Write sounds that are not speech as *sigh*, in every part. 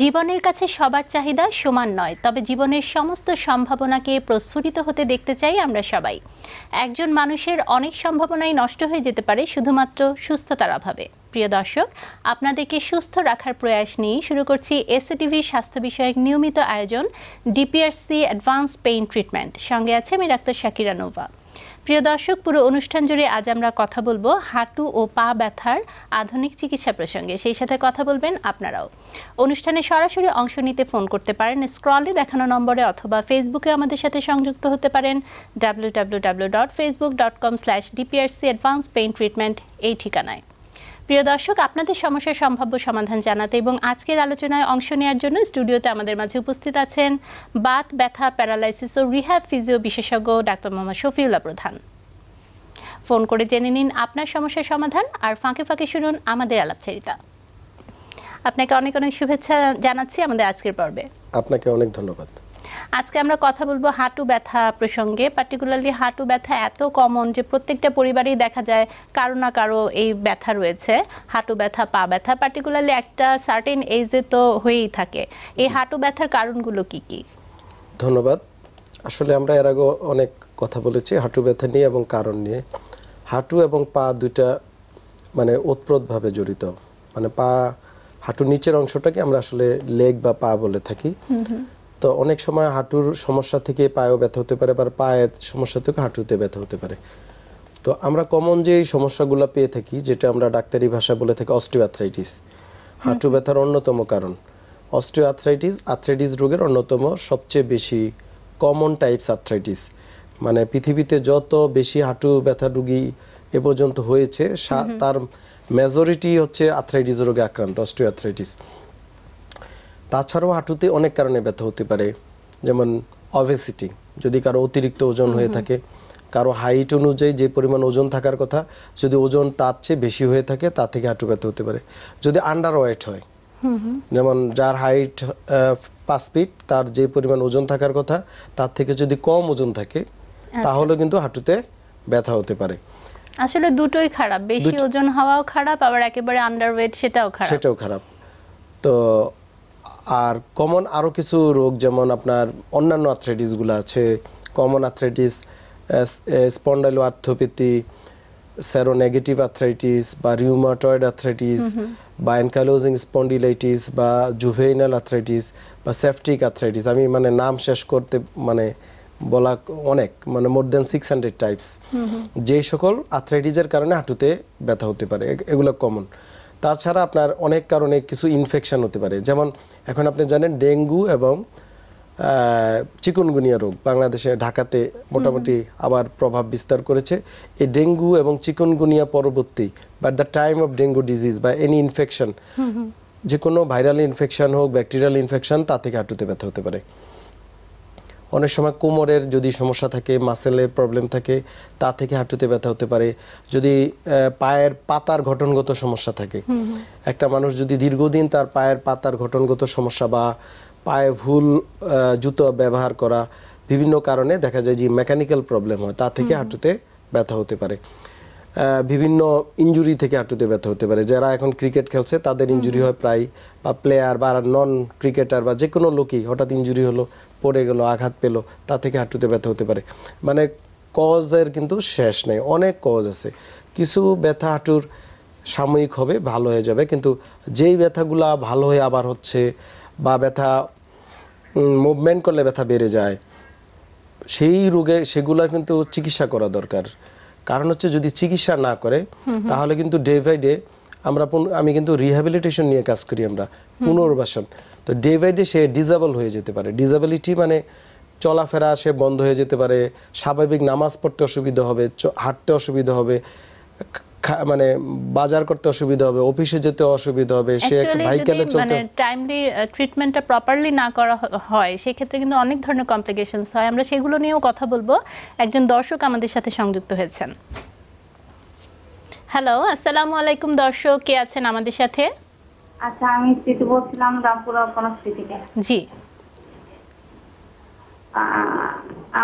জীবনের কাছে সবার চাহিদা সমান নয় তবে জীবনের সমস্ত সম্ভাবনাকে প্রস্ফুটিত হতে দেখতে চাই আমরা সবাই একজন মানুষের অনেক সম্ভাবনাই নষ্ট হয়ে যেতে পারে শুধুমাত্র সুস্থতার অভাবে প্রিয় দর্শক আপনাদেরকে সুস্থ রাখার প্রয়াস নিয়ে শুরু করছি টিভির স্বাস্থ্য বিষয়ক নিয়মিত আয়োজন ডিপিআরসি অ্যাডভান্স পেইন ট্রিটমেন্ট সঙ্গে আছে আমি ডাক্তার শাকিরা নোভা প্রিয় দর্শক পুরো অনুষ্ঠান জুড়ে আজ আমরা কথা বলবো হাঁটু ও পা ব্যথার আধুনিক চিকিৎসা প্রসঙ্গে সেই সাথে কথা বলবেন আপনারাও অনুষ্ঠানে সরাসরি অংশ নিতে ফোন করতে পারেন স্ক্রলে দেখানো নম্বরে অথবা ফেসবুকে আমাদের সাথে সংযুক্ত হতে পারেন W W W dot Facebook dot com slash DPRC advance pain treatment এই ঠিকানায় প্রিয় দর্শক আপনাদের সমস্যার সম্ভাব্য সমাধান জানাতে এবং আজকের আলোচনায় অংশ নেওয়ার জন্য স্টুডিওতে আমাদের মাঝে উপস্থিত আছেন বাত ব্যথা প্যারালাইসিস ও রিহ্যাব ফিজিও বিশেষজ্ঞ ডাক্তার মোহাম্মদ শফিউল্লাহ প্রধান ফোন করে জেনে নিন আপনার সমস্যার সমাধান আর ফাঁকে ফাঁকে শুনুন আমাদের আলাপচারিতা আপনাকে অনেক অনেক শুভেচ্ছা জানাচ্ছি আমাদের আজকের পর্বে আপনাকে অনেক ধন্যবাদ আজকে আমরা কথা বলবো হাঁটু ব্যথা প্রসঙ্গে পার্টিকুলারলি হাঁটু ব্যথা এত কমন যে প্রত্যেকটা পরিবারেই দেখা যায় কারো না কারো এই ব্যথা রয়েছে হাঁটু ব্যথা পা ব্যথা পার্টিকুলারলি একটা সার্টেন এজে তো হয়েই থাকে এই হাঁটু ব্যথার কারণগুলো কি কি ধন্যবাদ আসলে আমরা এর আগে অনেক কথা বলেছি হাঁটু ব্যথা নিয়ে এবং কারণ নিয়ে হাঁটু এবং পা দুইটা মানে ওতপ্রোতভাবে জড়িত মানে পা হাঁটুর নিচের অংশটাকে আমরা আসলে লেগ বা পা বলে থাকি তো অনেক সময় হাঁটুর সমস্যা থেকে পায়েও ব্যথা হতে পারে বা পায়ের সমস্যা থেকে হাঁটুতে ব্যথা হতে পারে তো আমরা কমন যে সমস্যাগুলো পেয়ে থাকি যেটা আমরা ডাক্তারি ভাষা বলে থাকি অস্টিওআথ্রাইটিস হাঁটু ব্যথার অন্যতম কারণ অস্টিওআথ্রাইটিস আর্থ্রাইটিস রোগের অন্যতম সবচেয়ে বেশি কমন টাইপস আর্থ্রাইটিস মানে পৃথিবীতে যত বেশি হাঁটু ব্যথা রুগী এ পর্যন্ত হয়েছে তার মেজরিটি হচ্ছে আর্থ্রাইটিস রোগে আক্রান্ত অ্যাথ্রাইটিস তাছাড়াও হাঁটুতে অনেক কারণে ব্যথা হতে পারে যেমন অভেসিটি যদি কারো অতিরিক্ত ওজন হয়ে থাকে কারো হাইট অনুযায়ী যে পরিমাণ ওজন থাকার কথা যদি ওজন তার চেয়ে বেশি হয়ে থাকে তা থেকে হাঁটু ব্যথা হতে পারে যদি আন্ডার ওয়েট হয় যেমন যার হাইট পাঁচ ফিট তার যে পরিমাণ ওজন থাকার কথা তার থেকে যদি কম ওজন থাকে আচ্ছা। তাহলে কিন্তু হাঁটুতে ব্যথা হতে পারে আসলে দুটোই খারাপ বেশি ওজন হওয়াও খারাপ আবার একেবারে আন্ডারওয়েট সেটাও খারাপ সেটাও খারাপ তো আর কমন আরও কিছু রোগ যেমন আপনার অন্যান্য আর্থ্রাইটিসগুলো আছে common spondyl spondyloarthropathy negative arthritis বা রিউমাটয়েড আর্থ্রাইটিস বা এনকালোজিং স্পন্ডিলাইটিস বা জুভেইনাল আর্থ্রাইটিস বা সেফটিক আর্থ্রাইটিস আমি মানে নাম শেষ করতে মানে বলা অনেক মানে more than six hundred types যেই সকল আর্থ্রাইটিসের কারণে হাঁটুতে ব্যথা হতে পারে এগুলো কমন তাছাড়া আপনার অনেক কারণে কিছু ইনফেকশান হতে পারে যেমন এখন আপনি জানেন ডেঙ্গু এবং চিকুনগুনিয়া রোগ বাংলাদেশে ঢাকাতে মোটামুটি আবার প্রভাব বিস্তার করেছে এই ডেঙ্গু এবং চিকুনগুনিয়া পরবর্তী বা the time of dengue disease বা এনি ইনফেকশন যে কোনো ভাইরাল ইনফেকশন হোক ব্যাকটেরিয়াল ইনফেকশন তা থেকে হাঁটুতে ব্যথা হতে পারে অনেক সময় কোমরের যদি সমস্যা থাকে মাসেলের প্রবলেম থাকে তা থেকে হাঁটুতে ব্যথা হতে পারে যদি পায়ের পাতার গঠনগত সমস্যা থাকে একটা মানুষ যদি দীর্ঘদিন তার পায়ের পাতার গঠনগত সমস্যা বা পায়ে ভুল জুতো ব্যবহার করা বিভিন্ন কারণে দেখা যায় যে মেকানিক্যাল প্রবলেম হয় তা থেকে হাঁটুতে ব্যথা হতে পারে বিভিন্ন ইঞ্জুরি থেকে হাঁটুতে ব্যথা হতে পারে যারা এখন ক্রিকেট খেলছে তাদের ইঞ্জুরি হয় প্রায় বা প্লেয়ার বা নন ক্রিকেটার বা যে কোনো লোকই হঠাৎ ইঞ্জুরি হলো পড়ে গেল আঘাত পেলো তা থেকে হাঁটুতে ব্যথা হতে পারে মানে কজের কিন্তু শেষ নেই অনেক কজ আছে কিছু ব্যথা হাঁটুর সাময়িক হবে ভালো হয়ে যাবে কিন্তু যেই ব্যথাগুলা ভালো হয়ে আবার হচ্ছে বা ব্যথা মুভমেন্ট করলে ব্যথা বেড়ে যায় সেই রোগে সেগুলা কিন্তু চিকিৎসা করা দরকার কারণ হচ্ছে যদি চিকিৎসা না করে তাহলে কিন্তু ডে বাই ডে আমরা আমি কিন্তু রিহ্যাবিলিটেশন নিয়ে কাজ করি আমরা পুনর্বাসন তো ডে বাই ডে সে ডিজাবল হয়ে যেতে পারে ডিজাবিলিটি মানে চলাফেরা সে বন্ধ হয়ে যেতে পারে স্বাভাবিক নামাজ পড়তে অসুবিধা হবে হাঁটতে অসুবিধা হবে মানে বাজার করতে অসুবিধা হবে অফিসে যেতে অসুবিধা হবে সে এক ভাইকালে চলতে মানে টাইমলি ট্রিটমেন্টটা প্রপারলি না করা হয় সেই ক্ষেত্রে কিন্তু অনেক ধরনের কমপ্লিকেশনস হয় আমরা সেগুলো নিয়েও কথা বলবো একজন দর্শক আমাদের সাথে সংযুক্ত হয়েছেন হ্যালো আসসালামু আলাইকুম দর্শক কে আছেন আমাদের সাথে আচ্ছা আমি স্মৃতি বলছিলাম রামপুরা থেকে জি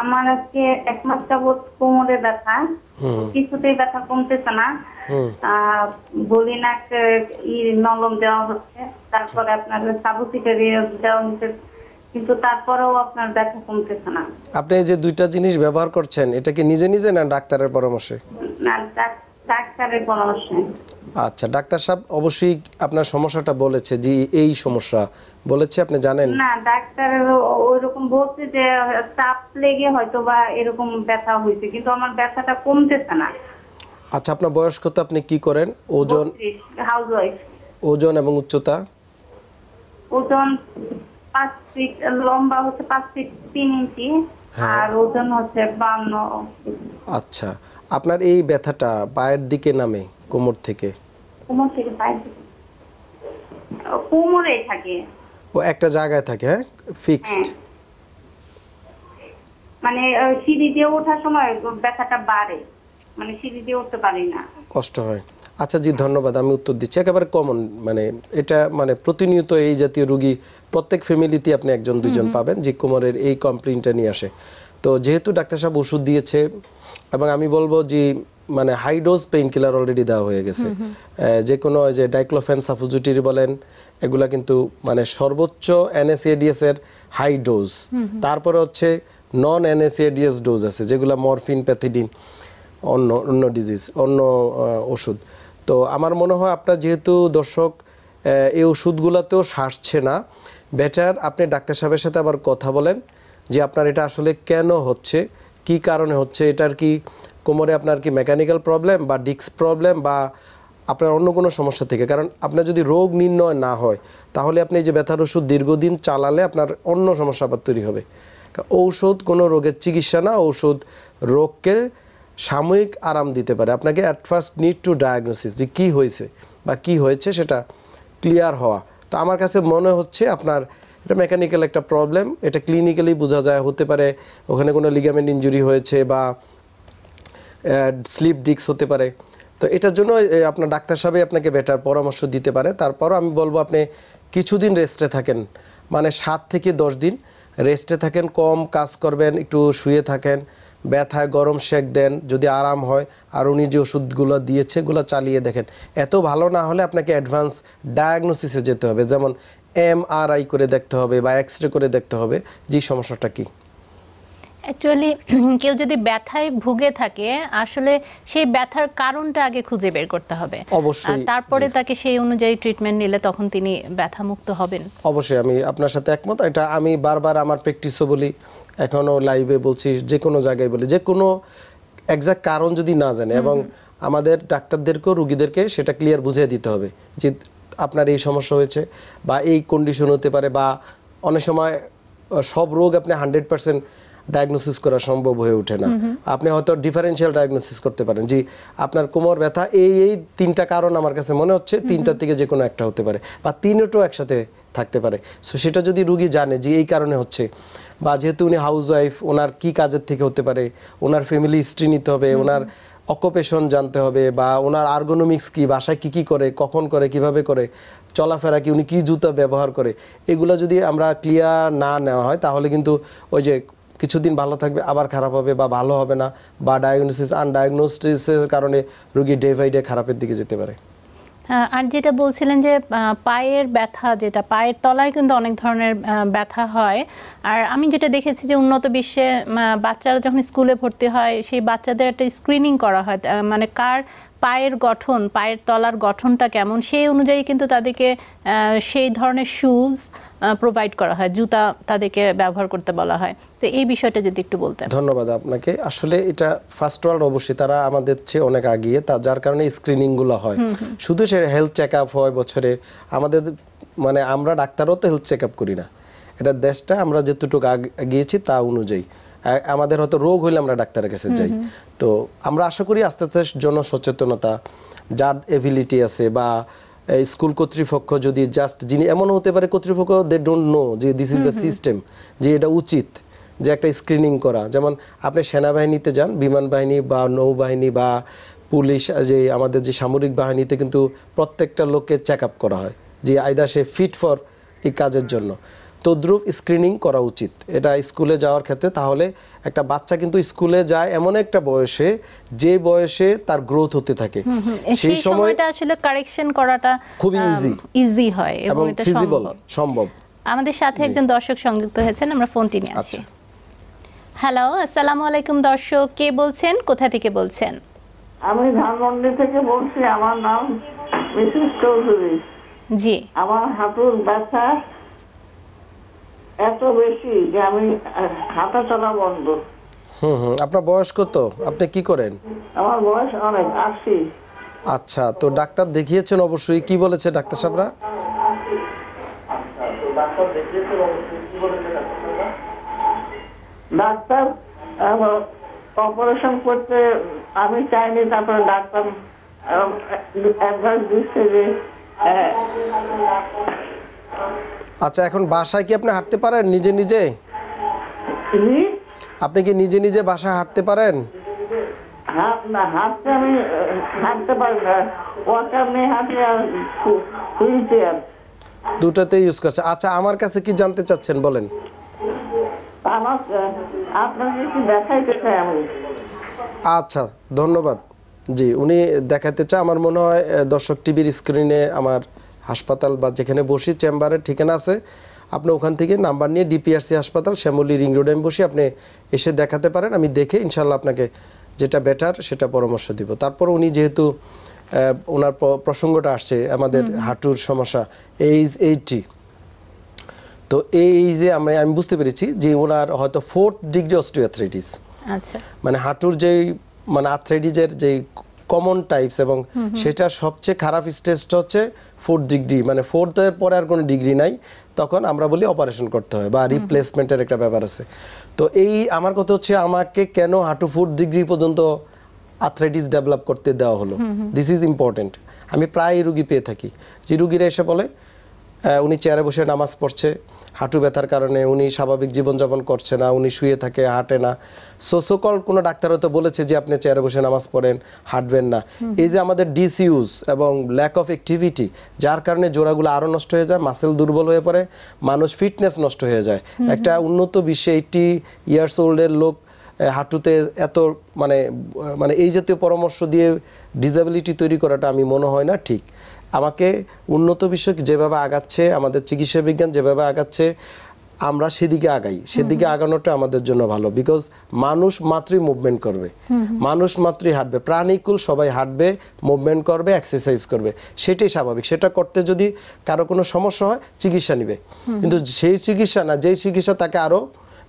আমার আজকে এক মাস যাবৎ কোমরে ব্যথা কিছুতেই ব্যথা কমতেছে না বলি না নলম দেওয়া হচ্ছে তারপরে আপনার সাবুসিটারি দেওয়া হচ্ছে কিন্তু তারপরেও আপনার ব্যথা কমতেছে না আপনি যে দুইটা জিনিস ব্যবহার করছেন এটা কি নিজে নিজে না ডাক্তারের পরামর্শে না ডাক্তারের পরামর্শে আচ্ছা ডাক্তার সাহেব অবশ্যই আপনার সমস্যাটা বলেছে যে এই সমস্যা বলেছে আপনি জানেন না ডাক্তার ওইরকম বলছে যে চাপ লেগে হয়তো বা এরকম ব্যথা হয়েছে কিন্তু আমার ব্যথাটা কমতেছে না আচ্ছা আপনার বয়স কত আপনি কি করেন ওজন হাউসওয়াইফ ওজন এবং উচ্চতা ওজন 5 ফিট লম্বা হচ্ছে 5 ফিট 3 ইঞ্চি হ্যাঁ। আর ওজন হচ্ছে 52 আচ্ছা আপনার এই ব্যথাটা পায়ের দিকে নামে কোমর থেকে কোমর থেকে পায়ের দিকে কোমরে থাকে ও একটা জায়গায় থাকে হ্যাঁ ফিক্সড হ্যাঁ। মানে সিঁড়ি দিয়ে ওঠার সময় ব্যথাটা বাড়ে মানে সিঁড়ি দিয়ে উঠতে পারি না কষ্ট হয় আচ্ছা জি ধন্যবাদ আমি উত্তর দিচ্ছি একেবারে কমন মানে এটা মানে প্রতিনিয়ত এই জাতীয় রোগী প্রত্যেক ফ্যামিলিতে আপনি একজন দুজন পাবেন যে কোমরের এই কমপ্লেনটা নিয়ে আসে তো যেহেতু ডাক্তার সাহেব ওষুধ দিয়েছে এবং আমি বলবো যে মানে high dose dose painkiller already দেওয়া হয়ে গেছে যে কোনো যে ডাইক্লোফেন সাফুজুটির বলেন এগুলা কিন্তু মানে সর্বোচ্চ এনএসএডিএস এর হাই ডোজ তারপরে হচ্ছে নন এনএসএডিএস ডোজ আছে যেগুলো মরফিন প্যাথিডিন অন্য অন্য ডিজিজ অন্য ওষুধ তো আমার মনে হয় আপনার যেহেতু দর্শক এই ওষুধগুলোতেও সারছে না বেটার আপনি ডাক্তার সাহেবের সাথে আবার কথা বলেন যে আপনার এটা আসলে কেন হচ্ছে কি কারণে হচ্ছে এটার কি কোমরে আপনার কি মেকানিক্যাল প্রবলেম বা ডিস্ক প্রবলেম বা আপনার অন্য কোনো সমস্যা থেকে কারণ আপনার যদি রোগ নির্ণয় না হয় তাহলে আপনি যে ব্যথার ওষুধ দীর্ঘদিন চালালে আপনার অন্য সমস্যা আবার তৈরি হবে ঔষধ কোনো রোগের চিকিৎসা না ঔষধ রোগকে সাময়িক আরাম দিতে পারে আপনাকে at first need to diagnosis যে কী হয়েছে বা কি হয়েছে সেটা ক্লিয়ার হওয়া তো আমার কাছে মনে হচ্ছে আপনার এটা মেকানিক্যাল একটা প্রবলেম এটা ক্লিনিক্যালি বোঝা যায় হতে পারে ওখানে কোনো লিগামেন্ট ইঞ্জুরি হয়েছে বা স্লিপ ডিক্স হতে পারে তো এটার জন্য আপনার ডাক্তার সাহেব আপনাকে বেটার পরামর্শ দিতে পারে তারপরও আমি বলবো আপনি কিছুদিন রেস্টে থাকেন মানে সাত থেকে দশ দিন রেস্টে থাকেন কম কাজ করবেন একটু শুয়ে থাকেন ব্যথায় গরম শেক দেন যদি আরাম হয় আর উনি যে ওষুধগুলো দিয়েছে এগুলো চালিয়ে দেখেন এত ভালো না হলে আপনাকে অ্যাডভান্স ডায়াগনোসিসে যেতে হবে যেমন এমআরআই করে দেখতে হবে বা এক্স রে করে দেখতে হবে যে সমস্যাটা কী অ্যাকচুয়ালি *clears throat* কেউ যদি ব্যথায় ভুগে থাকে আসলে সেই ব্যথার কারণটা আগে খুঁজে বের করতে হবে অবশ্যই তারপরে তাকে সেই অনুযায়ী ট্রিটমেন্ট নিলে তখন তিনি ব্যথা মুক্ত হবেন অবশ্যই আমি আপনার সাথে একমত এটা আমি বারবার আমার প্র্যাকটিসও বলি এখনও লাইভে বলছি যে কোনো জায়গায় বলি যে কোনো একজাক্ট কারণ যদি না জানে এবং আমাদের ডাক্তারদেরকেও রুগীদেরকে সেটা ক্লিয়ার বুঝিয়ে দিতে হবে যে আপনার এই সমস্যা হয়েছে বা এই কন্ডিশন হতে পারে বা অনেক সময় সব রোগ আপনি হান্ড্রেড পার্সেন্ট ডায়াগনোসিস করা সম্ভব হয়ে ওঠে না আপনি হয়তো ডিফারেন্সিয়াল ডায়াগনোসিস করতে পারেন জি আপনার কোমর ব্যথা এই এই তিনটা কারণ আমার কাছে মনে হচ্ছে তিনটা থেকে যে কোনো একটা হতে পারে বা তিনটো একসাথে থাকতে পারে সো সেটা যদি রুগী জানে যে এই কারণে হচ্ছে বা যেহেতু উনি হাউস ওয়াইফ ওনার কী কাজের থেকে হতে পারে ওনার ফ্যামিলি হিস্ট্রি নিতে হবে ওনার অকুপেশন জানতে হবে বা ওনার আর্গোনমিক্স কী বাসায় কি কি করে কখন করে কিভাবে করে চলাফেরা কি উনি কী জুতা ব্যবহার করে এগুলো যদি আমরা ক্লিয়ার না নেওয়া হয় তাহলে কিন্তু ওই যে কিছুদিন ভালো থাকবে আবার খারাপ হবে বা ভালো হবে না বা ডায়াগনোসিস আনডায়াগনোসিসের কারণে রুগী ডে বাই ডে খারাপের দিকে যেতে পারে হ্যাঁ, আর যেটা বলছিলেন যে পায়ের ব্যথা যেটা পায়ের তলায় কিন্তু অনেক ধরনের ব্যথা হয় আর আমি যেটা দেখেছি যে উন্নত বিশ্বে বাচ্চারা যখন স্কুলে ভর্তি হয় সেই বাচ্চাদের একটা স্ক্রিনিং করা হয় মানে কার পায়ের গঠন পায়ের তলার গঠনটা কেমন সেই অনুযায়ী কিন্তু তাদেরকে সেই ধরনের শুজ প্রোভাইড করা হয় জুতা তাদেরকে ব্যবহার করতে বলা হয় তো এই বিষয়টা যদি একটু বলতেন ধন্যবাদ আপনাকে আসলে এটা ফার্স্ট ওয়ার্ল্ড অবশ্যই তারা আমাদের চেয়ে অনেক আগিয়ে তা যার কারণে স্ক্রিনিংগুলো হয় শুধু সে হেলথ চেক আপ হয় বছরে আমাদের মানে আমরা ডাক্তারও তো হেলথ চেক আপ করি না এটা দেশটা আমরা যেতটুকু গিয়েছি তা অনুযায়ী আমাদের হয়তো রোগ হইলে আমরা ডাক্তারের কাছে যাই তো আমরা আশা করি আস্তে আস্তে জনসচেতনতা যার এভিলিটি আছে বা স্কুল কর্তৃপক্ষ যদি জাস্ট যিনি এমন হতে পারে কর্তৃপক্ষ দে ডোন্ট নো যে দিস ইজ দ্য সিস্টেম যে এটা উচিত যে একটা স্ক্রিনিং করা যেমন আপনি সেনাবাহিনীতে যান বিমান বাহিনী বা নৌবাহিনী বা পুলিশ যে আমাদের যে সামরিক বাহিনীতে কিন্তু প্রত্যেকটা লোককে চেক আপ করা হয় যে আয়দা সে ফিট ফর এই কাজের জন্য তদ্রুপ স্ক্রিনিং করা উচিত এটা স্কুলে যাওয়ার ক্ষেত্রে তাহলে একটা বাচ্চা কিন্তু স্কুলে যায় এমন একটা বয়সে যে বয়সে তার গ্রোথ হতে থাকে সেই সময়টা আসলে কারেকশন করাটা খুব ইজি ইজি হয় এবং এটা ফিজিবল সম্ভব আমাদের সাথে একজন দর্শক সংযুক্ত হয়েছেন আমরা ফোনটি নিয়ে আছি হ্যালো আচ্ছা। আসসালামু আলাইকুম দর্শক কে বলছেন কোথা থেকে বলছেন আমি ধানমন্ডি থেকে বলছি আমার নাম মিসেস চৌধুরী জি আমার হাঁটুর ব্যথা এত বেশি যে আমি হাঁটা চলা বন্ধ হুম হুম আপনার বয়স কত আপনি কি করেন আমার বয়স অনেক আশি আচ্ছা তো ডাক্তার দেখিয়েছেন অবশ্যই কি বলেছে ডাক্তার সাহেবরা ডাক্তার অপারেশন করতে আমি চাইনি তারপরে ডাক্তার অ্যাডভাইস দিচ্ছে যে আচ্ছা এখন বাসায় কি আপনি হাঁটতে পারেন নিজে নিজে আপনি কি নিজে নিজে বাসায় হাঁটতে পারেন দুটাতে ইউজ করছে আচ্ছা আমার কাছে কি জানতে চাচ্ছেন বলেন আচ্ছা ধন্যবাদ জি উনি দেখাতে চায় আমার মনে হয় দর্শক টিভির স্ক্রিনে আমার হাসপাতাল বা যেখানে বসি চেম্বারের ঠিকানা আছে আপনি ওখান থেকে নাম্বার নিয়ে ডিপিআরসি হাসপাতাল শ্যামলী রিং রোডে আমি বসি আপনি এসে দেখাতে পারেন আমি দেখে ইনশাল্লাহ আপনাকে যেটা বেটার সেটা পরামর্শ দিব তারপর উনি যেহেতু ওনার প্রসঙ্গটা আসছে আমাদের হাঁটুর সমস্যা এইজ এইটটি তো এই যে আমরা আমি বুঝতে পেরেছি যে ওনার হয়তো ফোর্থ ডিগ্রি অস্ট্রিয়াথ্রাইটিস আচ্ছা মানে হাঁটুর যেই মানে আর্থ্রাইটিসের যেই কমন টাইপস এবং সেটা সবচেয়ে খারাপ স্টেজটা হচ্ছে ফোর্থ ডিগ্রি মানে ফোর্থের পরে আর কোনো ডিগ্রি নাই তখন আমরা বলি অপারেশন করতে হয় বা রিপ্লেসমেন্টের একটা ব্যাপার আছে তো এই আমার কথা হচ্ছে আমাকে কেন হাঁটু ফোর্থ ডিগ্রি পর্যন্ত আথরাইটিস ডেভেলপ করতে দেওয়া হলো দিস ইজ ইম্পর্টেন্ট আমি প্রায় রুগী পেয়ে থাকি যে রুগীরা এসে বলে উনি চেয়ারে বসে নামাজ পড়ছে হাঁটু ব্যথার কারণে উনি স্বাভাবিক জীবনযাপন করছে না উনি শুয়ে থাকে হাঁটে না সোসোকল কোনো ডাক্তার হয়তো বলেছে যে আপনি চেয়ারে বসে নামাজ পড়েন হাঁটবেন না এই যে আমাদের ডিসইউজ এবং ল্যাক অফ অ্যাক্টিভিটি যার কারণে জোড়াগুলো আরও নষ্ট হয়ে যায় মাসেল দুর্বল হয়ে পড়ে মানুষ ফিটনেস নষ্ট হয়ে যায় একটা উন্নত বিশ্বে এইটি ইয়ার্স ওল্ডের লোক হাঁটুতে এত মানে মানে এই জাতীয় পরামর্শ দিয়ে ডিসাবিলিটি তৈরি করাটা আমি মনে হয় না ঠিক আমাকে উন্নত বিশ্ব যেভাবে আগাচ্ছে আমাদের চিকিৎসা বিজ্ঞান যেভাবে আগাচ্ছে আমরা সেদিকে আগাই সেদিকে আগানোটা আমাদের জন্য ভালো বিকজ মানুষ মাত্রই মুভমেন্ট করবে মানুষ মাত্রই হাঁটবে প্রাণীকুল সবাই হাঁটবে মুভমেন্ট করবে এক্সারসাইজ করবে সেটাই স্বাভাবিক সেটা করতে যদি কারো কোনো সমস্যা হয় চিকিৎসা নিবে কিন্তু সেই চিকিৎসা না যেই চিকিৎসা তাকে আরও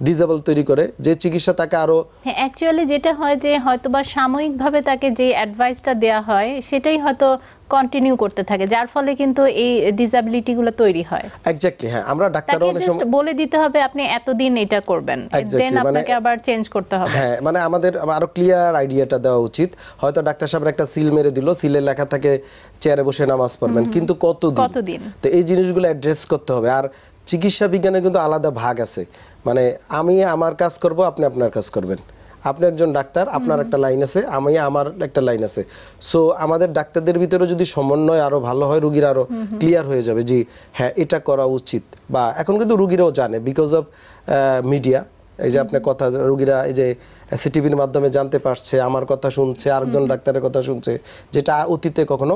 ডিজেবল তৈরি করে যে চিকিৎসা তাকে আরো হ্যাঁ অ্যাকচুয়ালি যেটা হয় যে বা সাময়িকভাবে তাকে যে অ্যাডভাইসটা দেওয়া হয় সেটাই হয়তো কন্টিনিউ করতে থাকে যার ফলে কিন্তু এই ডিসএবিলিটি গুলো তৈরি হয় এক্স্যাক্টলি হ্যাঁ আমরা ডাক্তার অনেক সময় বলে দিতে হবে আপনি এতদিন এটা করবেন দেন মানে আপনাকে আবার চেঞ্জ করতে হবে হ্যাঁ মানে আমাদের আরো ক্লিয়ার আইডিয়াটা দেওয়া উচিত হয়তো ডাক্তার সাহেব একটা সিল মেরে দিল সিলে লেখা থাকে চেয়ারে বসে নামাজ পড়বেন কিন্তু কতদিন কতদিন তো এই জিনিসগুলো অ্যাড্রেস করতে হবে আর চিকিৎসা বিজ্ঞানে কিন্তু আলাদা ভাগ আছে মানে আমি আমার কাজ করব আপনি আপনার কাজ করবেন আপনি একজন ডাক্তার আপনার একটা লাইন আছে আমি আমার একটা লাইন আছে সো আমাদের ডাক্তারদের ভিতরে যদি সমন্বয় আরো ভালো হয় রুগীর আরো ক্লিয়ার হয়ে যাবে যে হ্যাঁ এটা করা উচিত বা এখন কিন্তু রুগীরাও জানে বিকজ অফ মিডিয়া এই যে আপনার কথা রুগীরা এই যে সিটিভির মাধ্যমে জানতে পারছে আমার কথা শুনছে আরেকজন ডাক্তারের কথা শুনছে যেটা অতীতে কখনো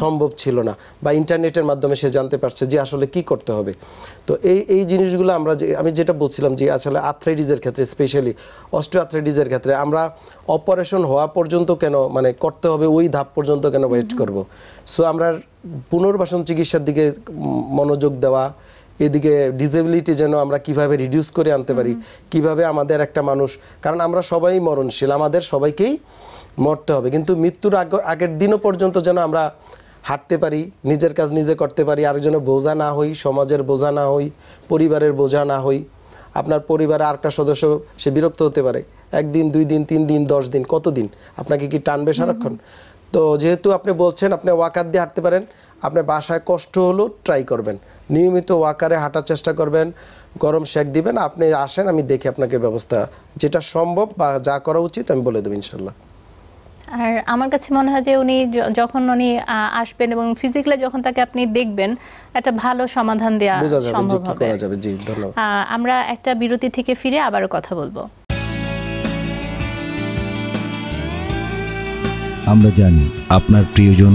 সম্ভব ছিল না বা ইন্টারনেটের মাধ্যমে সে জানতে পারছে যে আসলে কি করতে হবে তো এই এই জিনিসগুলো আমরা যে আমি যেটা বলছিলাম যে আসলে আর্থ্রাইটিসের ক্ষেত্রে স্পেশালি অস্ট্রো আর্থ্রাইটিসের ক্ষেত্রে আমরা অপারেশন হওয়া পর্যন্ত কেন মানে করতে হবে ওই ধাপ পর্যন্ত কেন ওয়েট করব সো আমরা পুনর্বাসন চিকিৎসার দিকে মনোযোগ দেওয়া এদিকে ডিজেবিলিটি যেন আমরা কিভাবে রিডিউস করে আনতে পারি কিভাবে আমাদের একটা মানুষ কারণ আমরা সবাই মরণশীল আমাদের সবাইকেই মরতে হবে কিন্তু মৃত্যুর আগ আগের দিনও পর্যন্ত যেন আমরা হাঁটতে পারি নিজের কাজ নিজে করতে পারি যেন বোঝা না হই সমাজের বোঝা না হই পরিবারের বোঝা না হই আপনার পরিবারে আরেকটা সদস্য সে বিরক্ত হতে পারে একদিন দুই দিন তিন দিন দশ দিন কত দিন আপনাকে কি টানবে সারাক্ষণ তো যেহেতু আপনি বলছেন আপনি ওয়াকার দিয়ে হাঁটতে পারেন আপনার বাসায় কষ্ট হলো ট্রাই করবেন নিয়মিত ওয়াকারে হাঁটার চেষ্টা করবেন গরম শেক দিবেন আপনি আসেন আমি দেখি আপনাকে ব্যবস্থা যেটা সম্ভব বা যা করা উচিত আমি বলে দেবো ইনশাল্লাহ আর আমার কাছে মনে হয় যে উনি যখন উনি আসবেন এবং ফিজিক্যালি যখন তাকে আপনি দেখবেন একটা ভালো সমাধান দেওয়া সম্ভব হবে আমরা একটা বিরতি থেকে ফিরে আবারও কথা বলবো আমরা জানি আপনার প্রিয়জন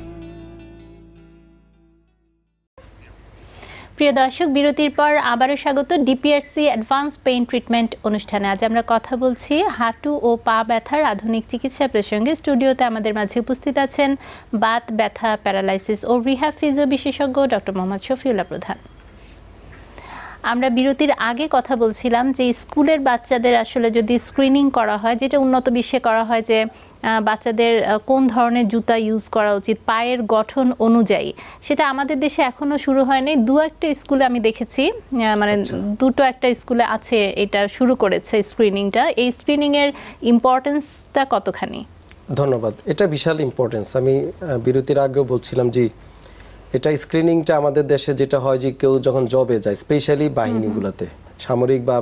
প্রিয় দর্শক বিরতির পর আবারও স্বাগত ডিপিআরসি অ্যাডভান্স পেইন ট্রিটমেন্ট অনুষ্ঠানে আজ আমরা কথা বলছি হাঁটু ও পা ব্যথার আধুনিক চিকিৎসা প্রসঙ্গে স্টুডিওতে আমাদের মাঝে উপস্থিত আছেন বাত ব্যথা প্যারালাইসিস ও রিহাব ফিজিও বিশেষজ্ঞ ডক্টর মোহাম্মদ শফিউল্লাহ প্রধান আমরা বিরতির আগে কথা বলছিলাম যে স্কুলের বাচ্চাদের আসলে যদি স্ক্রিনিং করা হয় যেটা উন্নত বিশ্বে করা হয় যে বাচ্চাদের কোন ধরনের জুতা ইউজ করা উচিত পায়ের গঠন অনুযায়ী সেটা আমাদের দেশে এখনও শুরু হয়নি দু একটা স্কুলে আমি দেখেছি মানে আচ্ছা। দুটো একটা স্কুলে আছে এটা শুরু করেছে স্ক্রিনিংটা এই স্ক্রিনিংয়ের ইম্পর্টেন্সটা কতখানি ধন্যবাদ এটা বিশাল ইম্পর্টেন্স আমি বিরতির আগেও বলছিলাম যে এটা স্ক্রিনিংটা আমাদের দেশে যেটা হয় যে কেউ যখন জবে যায় স্পেশালি বাহিনীগুলোতে সামরিক বা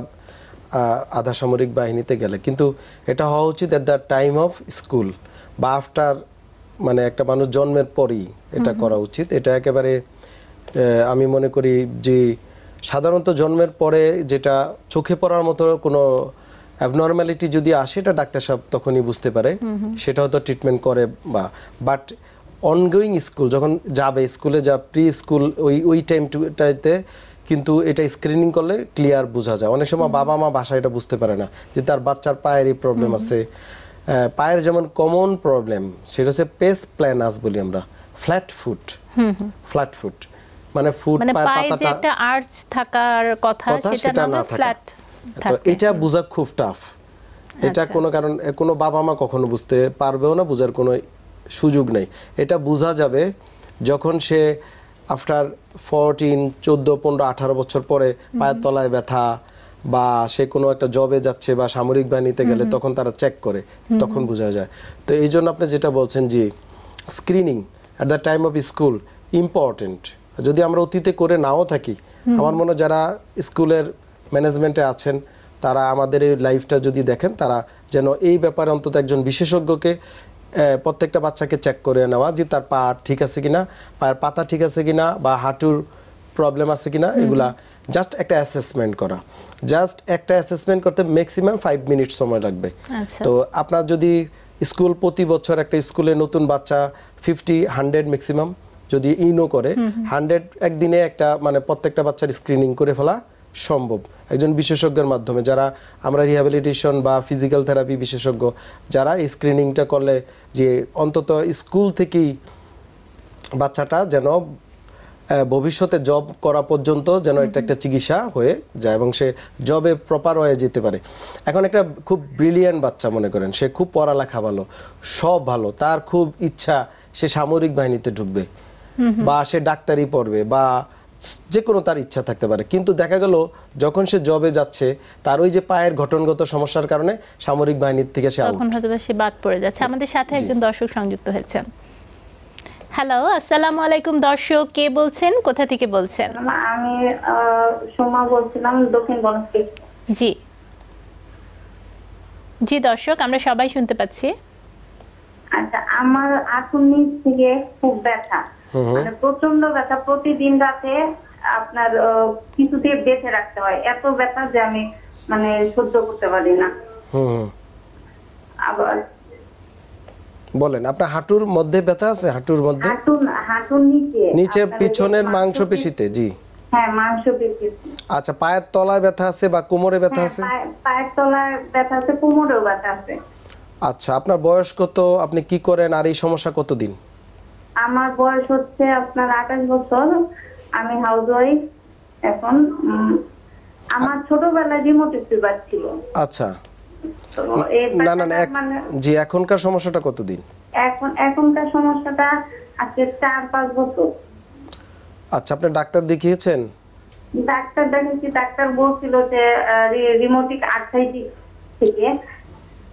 আধা সামরিক বাহিনীতে গেলে কিন্তু এটা হওয়া উচিত at the time of school বা আফটার মানে একটা মানুষ জন্মের পরই এটা করা উচিত এটা একেবারে আমি মনে করি যে সাধারণত জন্মের পরে যেটা চোখে পড়ার মতো কোনো অ্যাবনর্ম্যালিটি যদি আসে এটা ডাক্তার সাহেব তখনই বুঝতে পারে সেটা হয়তো ট্রিটমেন্ট করে বা বাট অনগোয়িং স্কুল যখন যাবে স্কুলে যা প্রি স্কুল ওই ওই টাইমটাতে কিন্তু এটা স্ক্রিনিং করলে ক্লিয়ার বোঝা যায় অনেক সময় বাবা মা ভাষা এটা বুঝতে পারে না যে তার বাচ্চার পায়েরই প্রবলেম আছে পায়ের যেমন কমন প্রবলেম সেটা হচ্ছে পেস্ট প্ল্যানাস বলি আমরা ফ্ল্যাট ফুট ফ্ল্যাট ফুট মানে ফুট মানে পাতাটা কথা সেটা না ফ্ল্যাট তো এটা বোঝা খুব টাফ এটা আচ্ছা। কোনো কারণ কোনো বাবা মা কখনো বুঝতে পারবেও না বোঝার কোনো সুযোগ নেই এটা বোঝা যাবে যখন সে আফটার ফোরটিন চোদ্দ পনেরো আঠারো বছর পরে পায়ের তলায় ব্যথা বা সে কোনো একটা জবে যাচ্ছে বা সামরিক বাহিনীতে গেলে তখন তারা চেক করে তখন বোঝা যায় তো এই জন্য আপনি যেটা বলছেন যে screening at the time of school important যদি আমরা অতীতে করে নাও থাকি আমার মনে যারা স্কুলের ম্যানেজমেন্টে আছেন তারা আমাদের এই লাইফটা যদি দেখেন তারা যেন এই ব্যাপারে অন্তত একজন বিশেষজ্ঞকে প্রত্যেকটা বাচ্চাকে চেক করে নেওয়া যে তার পা ঠিক আছে কিনা পায়ের পাতা ঠিক আছে কিনা বা হাঁটুর প্রবলেম আছে কিনা এগুলা জাস্ট একটা অ্যাসেসমেন্ট করা জাস্ট একটা অ্যাসেসমেন্ট করতে ম্যাক্সিমাম ফাইভ মিনিট সময় লাগবে আচ্ছা। তো আপনার যদি স্কুল প্রতি বছর একটা স্কুলে নতুন বাচ্চা ফিফটি হান্ড্রেড ম্যাক্সিমাম যদি ইনও করে হান্ড্রেড একদিনে একটা মানে প্রত্যেকটা বাচ্চার স্ক্রিনিং করে ফেলা সম্ভব একজন বিশেষজ্ঞের মাধ্যমে যারা আমরা রিহ্যাবিলিটেশন বা ফিজিক্যাল থেরাপি বিশেষজ্ঞ যারা স্ক্রিনিংটা করলে যে অন্তত স্কুল থেকেই বাচ্চাটা যেন ভবিষ্যতে জব করা পর্যন্ত যেন এটা একটা চিকিৎসা হয়ে যায় এবং সে জবে প্রপার হয়ে যেতে পারে এখন একটা খুব ব্রিলিয়ান্ট বাচ্চা মনে করেন সে খুব পড়ালেখা ভালো সব ভালো তার খুব ইচ্ছা সে সামরিক বাহিনীতে ঢুকবে বা সে ডাক্তারি পড়বে বা যে কোনো তার ইচ্ছা থাকতে পারে কিন্তু দেখা গেল যখন সে জবে যাচ্ছে তার ওই যে পায়ের ঘটনগত সমস্যার কারণে সামরিক বাহিনীর থেকে সে তখন হয়তো সে বাদ পড়ে যাচ্ছে আমাদের সাথে একজন দর্শক সংযুক্ত হয়েছেন হ্যালো আসসালামু আলাইকুম দর্শক কে বলছেন কোথা থেকে বলছেন আমি সোমা বলছিলাম দক্ষিণ বনশ্রী জি জি দর্শক আমরা সবাই শুনতে পাচ্ছি আচ্ছা আমার আকুনি থেকে খুব ব্যথা Uh-huh. মানে প্রচন্ড ব্যথা প্রতিদিন রাতে আপনার কিছুতে বেঁচে রাখতে হয় এত ব্যথা যে আমি মানে সহ্য করতে পারি না uh-huh. আবার বলেন আপনার হাঁটুর মধ্যে ব্যথা আছে হাঁটুর মধ্যে হাঁটুর নিচে পিছনের মাংসপেশিতে জি হ্যাঁ আচ্ছা পায়ের তলায় ব্যথা আছে বা কোমরে ব্যথা হ্যাঁ, আছে পায়ের তলায় আছে আচ্ছা আপনার বয়স কত আপনি কি করেন আর এই সমস্যা কতদিন আমার বয়স হচ্ছে আপনার আঠাশ বছর আমি হাউস ওয়াইফ এখন আমার ছোটবেলায় রিমোটিভ ফিভার ছিল আচ্ছা না না মানে- জি এখনকার সমস্যাটা কতদিন এখন এখনকার সমস্যাটা আজকে চার পাঁচ বছর আচ্ছা আপনি ডাক্তার দেখিয়েছেন ডাক্তার দেখিয়েছি ডাক্তার বলছিল যে রিমোটিক আর্থাইটিস থেকে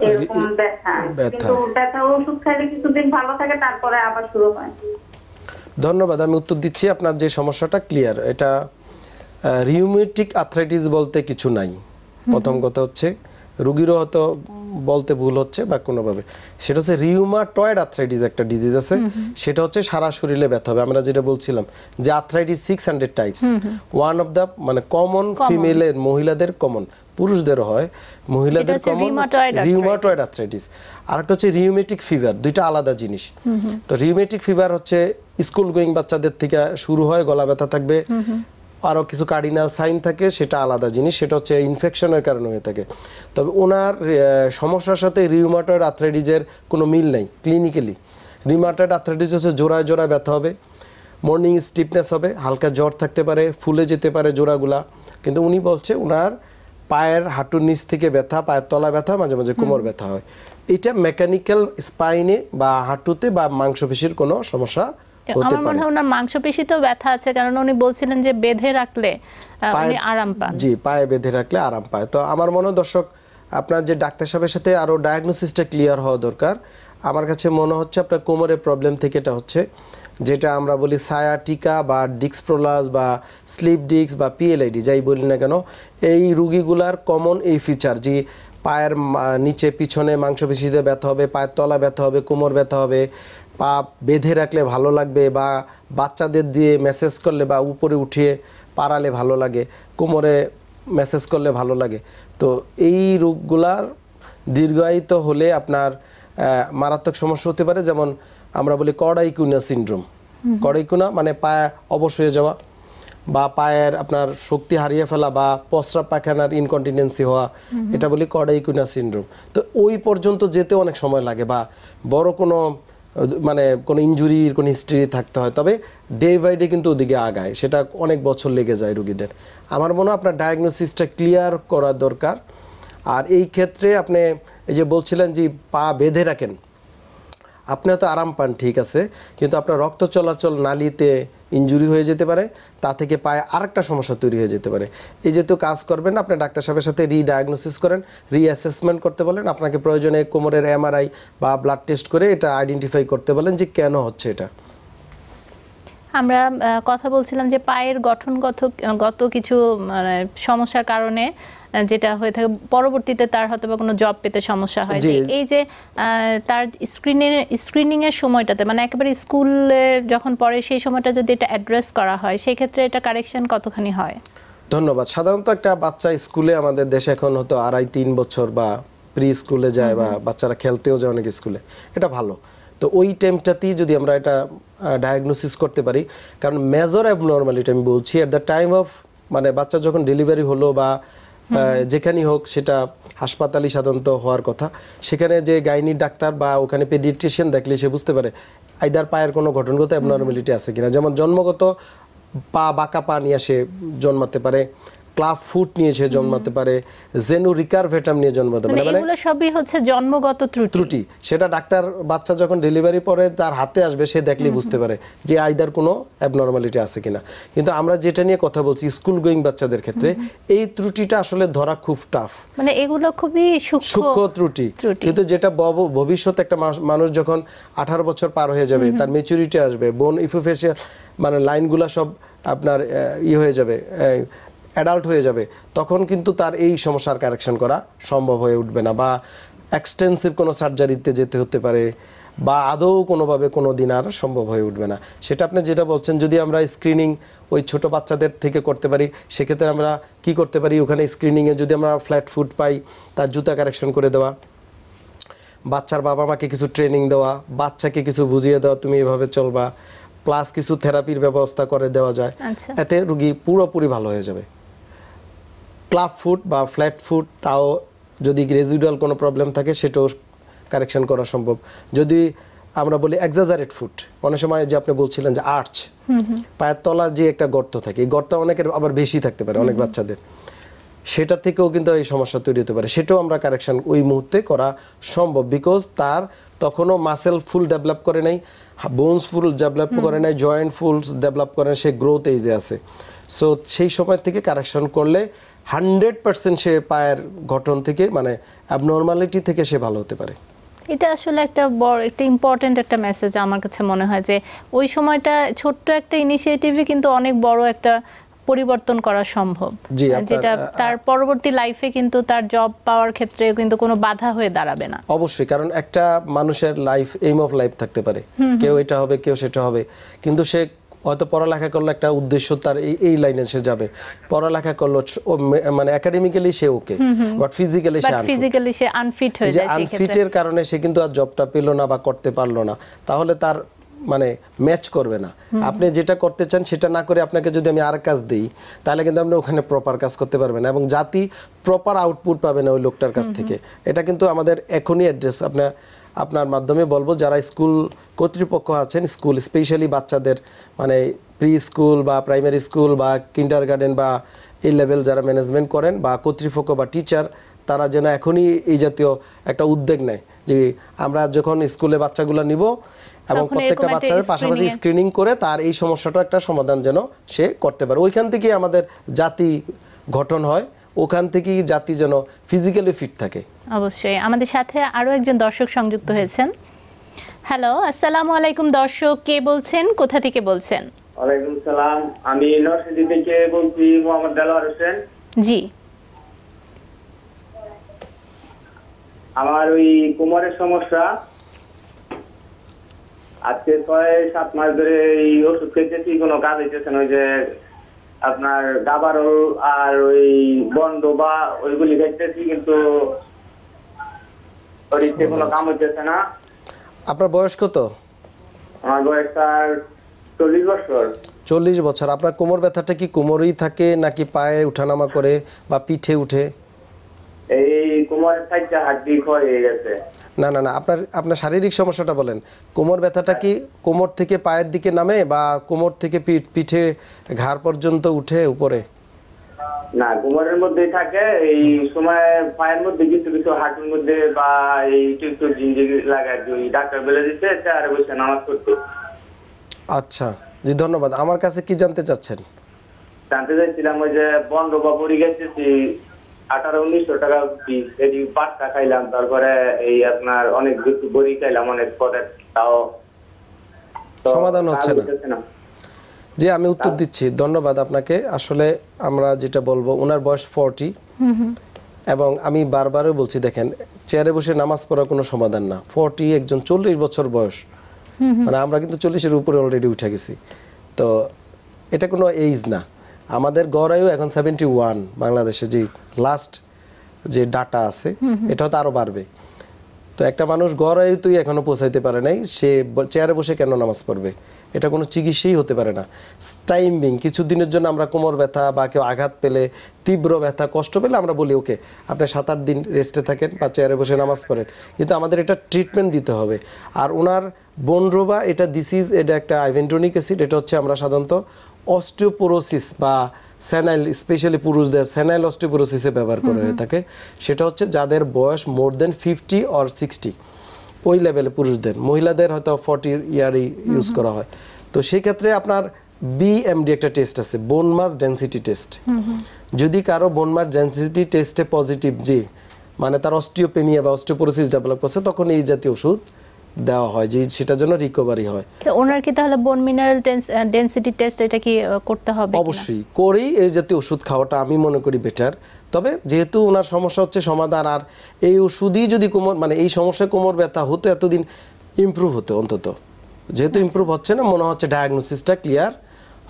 এরকম ব্যথা কিন্তু ব্যথা ওষুধ খাইলে কিছুদিন ভালো থাকে তারপরে আবার শুরু হয় ধন্যবাদ আমি উত্তর দিচ্ছি আপনার যে সমস্যাটা ক্লিয়ার এটা রিউমেটিক আর্থ্রাইটিস বলতে কিছু নাই প্রথম কথা হচ্ছে রুগীরও হয়তো বলতে ভুল হচ্ছে বা কোনোভাবে সেটা হচ্ছে রিউমাটয়েড আর্থ্রাইটিস একটা ডিজিজ আছে সেটা হচ্ছে সারা শরীরে ব্যথা হবে আমরা যেটা বলছিলাম যে arthritis six hundred types one of the মানে কমন ফিমেলের মহিলাদের কমন পুরুষদের হয় মহিলাদের রিউমাটয়েড আর্থ্রাইটিস আর একটা হচ্ছে রিউমেটিক ফিভার দুইটা আলাদা জিনিস তো রিউমেটিক ফিভার হচ্ছে স্কুল গোয়িং বাচ্চাদের থেকে শুরু হয় গলা ব্যথা থাকবে আরও কিছু কার্ডিনাল সাইন থাকে সেটা আলাদা জিনিস সেটা হচ্ছে ইনফেকশনের কারণে হয়ে থাকে তবে ওনার সমস্যার সাথে রিউমাটয়েড আর্থ্রাইটিসের কোনো মিল নেই ক্লিনিক্যালি রিউমাটয়েড আর্থ্রাইটিস হচ্ছে জোড়ায় জোড়ায় ব্যথা হবে মর্নিং স্টিফনেস হবে হালকা জ্বর থাকতে পারে ফুলে যেতে পারে জোড়াগুলা কিন্তু উনি বলছে ওনার পায়ের হাঁটুর নিচ থেকে ব্যথা পায়ের তলা ব্যথা মাঝে মাঝে কোমর ব্যথা হয় এটা মেকানিক্যাল স্পাইনে বা হাঁটুতে বা মাংসপেশির কোনো সমস্যা আমার মনে হয় মাংসপেশিতেও ব্যথা আছে কারণ উনি বলছিলেন যে বেঁধে রাখলে আরাম জি পায়ে বেঁধে রাখলে আরাম পায় তো আমার মনে দর্শক আপনার যে ডাক্তার সাহেবের সাথে আরও ডায়াগনোসিসটা ক্লিয়ার হওয়া দরকার আমার কাছে মনে হচ্ছে আপনার কোমরের প্রবলেম থেকে এটা হচ্ছে যেটা আমরা বলি সায়া টিকা বা প্রোলাস বা স্লিপ ডিক্স বা পিএলআইডি যাই বলি না কেন এই রুগীগুলার কমন এই ফিচার যে পায়ের নিচে পিছনে মাংসপেশিতে ব্যথা হবে পায়ের তলা ব্যথা হবে কোমর ব্যথা হবে পা বেঁধে রাখলে ভালো লাগবে বা বাচ্চাদের দিয়ে মেসেজ করলে বা উপরে উঠিয়ে পাড়ালে ভালো লাগে কোমরে মেসেজ করলে ভালো লাগে তো এই রোগগুলার দীর্ঘায়িত হলে আপনার মারাত্মক সমস্যা হতে পারে যেমন আমরা বলি কড়াইকুনা সিন্ড্রোম কড়াইকুনা মানে পায়ে অবশ হয়ে যাওয়া বা পায়ের আপনার শক্তি হারিয়ে ফেলা বা পশ্রাব পায়খানার ইনকন্টিনেন্সি হওয়া এটা বলি কডাইকুনা সিন্ড্রোম তো ওই পর্যন্ত যেতে অনেক সময় লাগে বা বড় কোনো মানে কোনো ইঞ্জুরির কোনো হিস্ট্রি থাকতে হয় তবে ডে বাই ডে কিন্তু ওদিকে আগায় সেটা অনেক বছর লেগে যায় রুগীদের আমার মনে হয় আপনার ডায়াগনোসিসটা ক্লিয়ার করা দরকার আর এই ক্ষেত্রে আপনি এই যে বলছিলেন যে পা বেঁধে রাখেন আপনি হয়তো আরাম পান ঠিক আছে কিন্তু আপনার রক্ত চলাচল নালিতে ইঞ্জুরি হয়ে যেতে পারে তা থেকে পায়ে আরেকটা সমস্যা তৈরি হয়ে যেতে পারে এই যেহেতু কাজ করবেন আপনি ডাক্তার সাহেবের সাথে রিডায়াগনোসিস করেন রিঅ্যাসেসমেন্ট করতে বলেন আপনাকে প্রয়োজনে কোমরের এমআরআই বা ব্লাড টেস্ট করে এটা আইডেন্টিফাই করতে বলেন যে কেন হচ্ছে এটা আমরা কথা বলছিলাম যে পায়ের গঠনগত গত কিছু মানে, সমস্যার কারণে যেটা হয়ে থাকে পরবর্তীতে তার হয়তো বা কোনো জব পেতে সমস্যা হয় এই যে তার স্ক্রিনের স্ক্রিনিং এর সময়টাতে মানে একেবারে স্কুলে যখন পড়ে সেই সময়টা যদি এটা অ্যাড্রেস করা হয় সেই ক্ষেত্রে এটা কারেকশন কতখানি হয় ধন্যবাদ সাধারণত একটা বাচ্চা স্কুলে আমাদের দেশে এখন হতো আড়াই তিন বছর বা প্রি স্কুলে যায় বা বাচ্চারা খেলতেও যায় অনেক স্কুলে এটা ভালো তো ওই টাইমটাতেই যদি আমরা এটা ডায়াগনোসিস করতে পারি কারণ মেজর অ্যাবনর্মালিটি আমি বলছি অ্যাট দ্য টাইম অফ মানে বাচ্চা যখন ডেলিভারি হলো বা যেখানেই হোক সেটা হাসপাতালই সাধারণত হওয়ার কথা সেখানে যে গাইনির ডাক্তার বা ওখানে পেডিট্রিশিয়ান দেখলে সে বুঝতে পারে আইদার পায়ের কোনো ঘটনগত অ্যাবনর্মালিটি আছে কিনা যেমন জন্মগত পা বাঁকা পা নিয়ে সে জন্মাতে পারে ক্লাব ফুট নিয়ে সে জন্মাতে পারে জেনু রিকারভেটাম নিয়ে জন্মাতে পারে মানে, মানে এগুলো সবই হচ্ছে জন্মগত ত্রুটি ত্রুটি সেটা ডাক্তার বাচ্চা যখন ডেলিভারি পরে তার হাতে আসবে সে দেখলেই বুঝতে পারে যে আইদার কোনো অ্যাবনরমালিটি আছে কিনা কিন্তু আমরা যেটা নিয়ে কথা বলছি স্কুল গোয়িং বাচ্চাদের ক্ষেত্রে এই ত্রুটিটা আসলে ধরা খুব টাফ মানে এগুলো খুবই সূক্ষ্ম ত্রুটি কিন্তু যেটা ভবিষ্যতে একটা মানুষ যখন আঠারো বছর পার হয়ে যাবে তার মেচুরিটি আসবে বোন ইফোফেসিয়াল মানে লাইনগুলো সব আপনার ই হয়ে যাবে অ্যাডাল্ট হয়ে যাবে তখন কিন্তু তার এই সমস্যার কারেকশন করা সম্ভব হয়ে উঠবে না বা এক্সটেন্সিভ কোনো সার্জারিতে যেতে হতে পারে বা আদৌ কোনোভাবে কোনো দিন আর সম্ভব হয়ে উঠবে না সেটা আপনি যেটা বলছেন যদি আমরা স্ক্রিনিং ওই ছোট বাচ্চাদের থেকে করতে পারি সেক্ষেত্রে আমরা কি করতে পারি ওখানে স্ক্রিনিংয়ে যদি আমরা ফ্ল্যাট ফুট পাই তার জুতা কারেকশন করে দেওয়া বাচ্চার বাবা মাকে কিছু ট্রেনিং দেওয়া বাচ্চাকে কিছু বুঝিয়ে দেওয়া তুমি এভাবে চলবা প্লাস কিছু থেরাপির ব্যবস্থা করে দেওয়া যায় আচ্ছা। এতে রুগী পুরোপুরি ভালো হয়ে যাবে ক্লাব ফুট বা ফ্ল্যাট ফুট তাও যদি রেজিডুয়াল কোনো প্রবলেম থাকে সেটাও কারেকশন করা সম্ভব যদি আমরা বলি এক্সাজারেট ফুট অনেক সময় যে আপনি বলছিলেন যে আর্চ পায়ের তলার যে একটা গর্ত থাকে এই গর্ত অনেকের আবার বেশি থাকতে পারে অনেক বাচ্চাদের সেটা থেকেও কিন্তু এই সমস্যা তৈরি হতে পারে সেটাও আমরা কারেকশন ওই মুহূর্তে করা সম্ভব বিকজ তার তখনও মাসেল ফুল ডেভেলপ করে নাই বোনস ফুল ডেভেলপ করে নাই জয়েন্ট ফুলস ডেভেলপ করে সে গ্রোথ এই যে আছে সো সেই সময় থেকে কারেকশন করলে হান্ড্রেড পার্সেন্ট সে পায়ের গঠন থেকে মানে অ্যাবনর্মালিটি থেকে সে ভালো হতে পারে এটা আসলে একটা বড় একটা ইম্পর্টেন্ট একটা মেসেজ আমার কাছে মনে হয় যে ওই সময়টা ছোট্ট একটা ইনিশিয়েটিভই কিন্তু অনেক বড় একটা পরিবর্তন করা সম্ভব যেটা তার পরবর্তী লাইফে কিন্তু তার জব পাওয়ার ক্ষেত্রে কিন্তু কোনো বাধা হয়ে দাঁড়াবে না অবশ্যই কারণ একটা মানুষের লাইফ এইম অফ লাইফ থাকতে পারে কেউ এটা হবে কেউ সেটা হবে কিন্তু সে হয়তো পড়ালেখা করলে একটা উদ্দেশ্য তার এই লাইনে সে যাবে পড়ালেখা করলো মানে একাডেমিক্যালি সে ওকে বাট ফিজিক্যালি সে ফিজিক্যালি সে আনফিট হয়ে যায় আনফিটের কারণে সে কিন্তু আর জবটা পেলো না বা করতে পারলো না তাহলে তার মানে ম্যাচ করবে না আপনি যেটা করতে চান সেটা না করে আপনাকে যদি আমি আর কাজ দিই তাহলে কিন্তু আপনি ওখানে প্রপার কাজ করতে পারবেন এবং জাতি প্রপার আউটপুট পাবে না ওই লোকটার কাছ থেকে এটা কিন্তু আমাদের এখনই অ্যাড্রেস আপনার আপনার মাধ্যমে বলবো যারা স্কুল কর্তৃপক্ষ আছেন স্কুল স্পেশালি বাচ্চাদের মানে প্রি স্কুল বা প্রাইমারি স্কুল বা কিন্ডার গার্ডেন বা এই লেভেল যারা ম্যানেজমেন্ট করেন বা কর্তৃপক্ষ বা টিচার তারা যেন এখনই এই জাতীয় একটা উদ্যোগ নেয় যে আমরা যখন স্কুলে বাচ্চাগুলো নিব এবং প্রত্যেকটা বাচ্চাদের পাশাপাশি স্ক্রিনিং করে তার এই সমস্যাটা একটা সমাধান যেন সে করতে পারে ওইখান থেকেই আমাদের জাতি গঠন হয় ওখান থেকে জাতি যেন ফিজিক্যালি ফিট থাকে অবশ্যই আমাদের সাথে আরো একজন দর্শক সংযুক্ত হয়েছেন হ্যালো আসসালামু আলাইকুম দর্শক কে বলছেন কোথা থেকে বলছেন ওয়ালাইকুম সালাম আমি নরসিংদী থেকে বলছি মোহাম্মদ দেলোয়ার হোসেন জি আমার ওই কোমরের সমস্যা আজকে ছয় সাত মাস ধরে এই ওষুধ খেতেছি কোনো কাজ হয়েছে ওই যে আপনার দাবারল আর ওই বন্ড বা ওইগুলি খাইতেছি কিন্তু শরীরে কোনো কাম হচ্ছে না আপনার বয়স কত আমার বয়স আর চল্লিশ বছর চল্লিশ বছর আপনার কোমর ব্যথাটা কি কোমরই থাকে নাকি পায়ে উঠানামা করে বা পিঠে উঠে এই কোমরের সাইডটা হাড্ডি ক্ষয় হয়ে গেছে না না না আপনার আপনার শারীরিক সমস্যাটা বলেন কোমর ব্যথাটা কি কোমর থেকে পায়ের দিকে নামে বা কোমর থেকে পিঠে ঘাড় পর্যন্ত উঠে উপরে না কোমরের মধ্যে থাকে এই সময় পায়ের মধ্যে কিছু কিছু হাঁটুর মধ্যে বা এই একটু একটু জিঞ্জিগি লাগায় ওই ডাক্তার বলে দিতে আর বসে নামাজ পড়তে আচ্ছা জি ধন্যবাদ আমার কাছে কি জানতে চাচ্ছেন জানতে চাইছিলাম ওই যে বন্ধ বা গেছে আঠারো উনিশশো টাকা পাঁচটা খাইলাম তারপরে এই আপনার অনেক বড়ি খাইলাম অনেক পরে তাও সমাধান হচ্ছে না জি আমি উত্তর দিচ্ছি ধন্যবাদ আপনাকে আসলে আমরা যেটা বলবো ওনার বয়স ফর্টি এবং আমি বারবারও বলছি দেখেন চেয়ারে বসে নামাজ পড়ার কোনো সমাধান না ফোরটি একজন চল্লিশ বছর বয়স মানে আমরা কিন্তু চল্লিশের উপরে অলরেডি উঠে গেছি তো এটা কোনো এইজ না আমাদের গড়ায়ও এখন সেভেন্টি ওয়ান বাংলাদেশে যে লাস্ট যে ডাটা আছে এটা তো আরও বাড়বে তো একটা মানুষ গড় তুই এখনও পৌঁছাইতে পারে নাই সে চেয়ারে বসে কেন নামাজ পড়বে এটা কোনো চিকিৎসাই হতে পারে না স্টাইমিং দিনের জন্য আমরা কোমর ব্যথা বা কেউ আঘাত পেলে তীব্র ব্যথা কষ্ট পেলে আমরা বলি ওকে আপনি সাত আট দিন রেস্টে থাকেন বা চেয়ারে বসে নামাজ পড়েন কিন্তু আমাদের এটা ট্রিটমেন্ট দিতে হবে আর ওনার বনরোবা এটা ইজ এটা একটা আইভেন্টোনিক অ্যাসিড এটা হচ্ছে আমরা সাধারণত অস্টিওপোরোসিস বা স্যানাইল স্পেশালি পুরুষদের স্যানাইল অস্টিওপোরোসিসে ব্যবহার করা হয়ে থাকে সেটা হচ্ছে যাদের বয়স more than fifty or sixty ওই লেভেলে পুরুষদের মহিলাদের হয়তো ফর্টি ইয়ারই ইউজ করা হয় তো সেই ক্ষেত্রে আপনার বিএমডি একটা টেস্ট আছে বোন মাস ডেন্সিটি টেস্ট যদি কারো বোন মাস ডেন্সিটি টেস্টে পজিটিভ যে মানে তার অস্টিওপেনিয়া বা অস্টিওপোরোসিস ডেভেলপ করছে তখন এই জাতীয় ওষুধ দেওয়া হয় যে সেটা যেন রিকভারি হয় তো ওনার কি তাহলে বোন মিনারেল ডেনসিটি টেস্ট এটা কি করতে হবে অবশ্যই করেই এই জাতীয় ওষুধ খাওয়াটা আমি মনে করি বেটার তবে যেহেতু ওনার সমস্যা হচ্ছে সমাধান আর এই ওষুধই যদি কোমর মানে এই সমস্যায় কোমর ব্যথা হতো এতদিন ইম্প্রুভ হতো অন্তত যেহেতু ইম্প্রুভ হচ্ছে না মনে হচ্ছে ডায়াগনোসিসটা ক্লিয়ার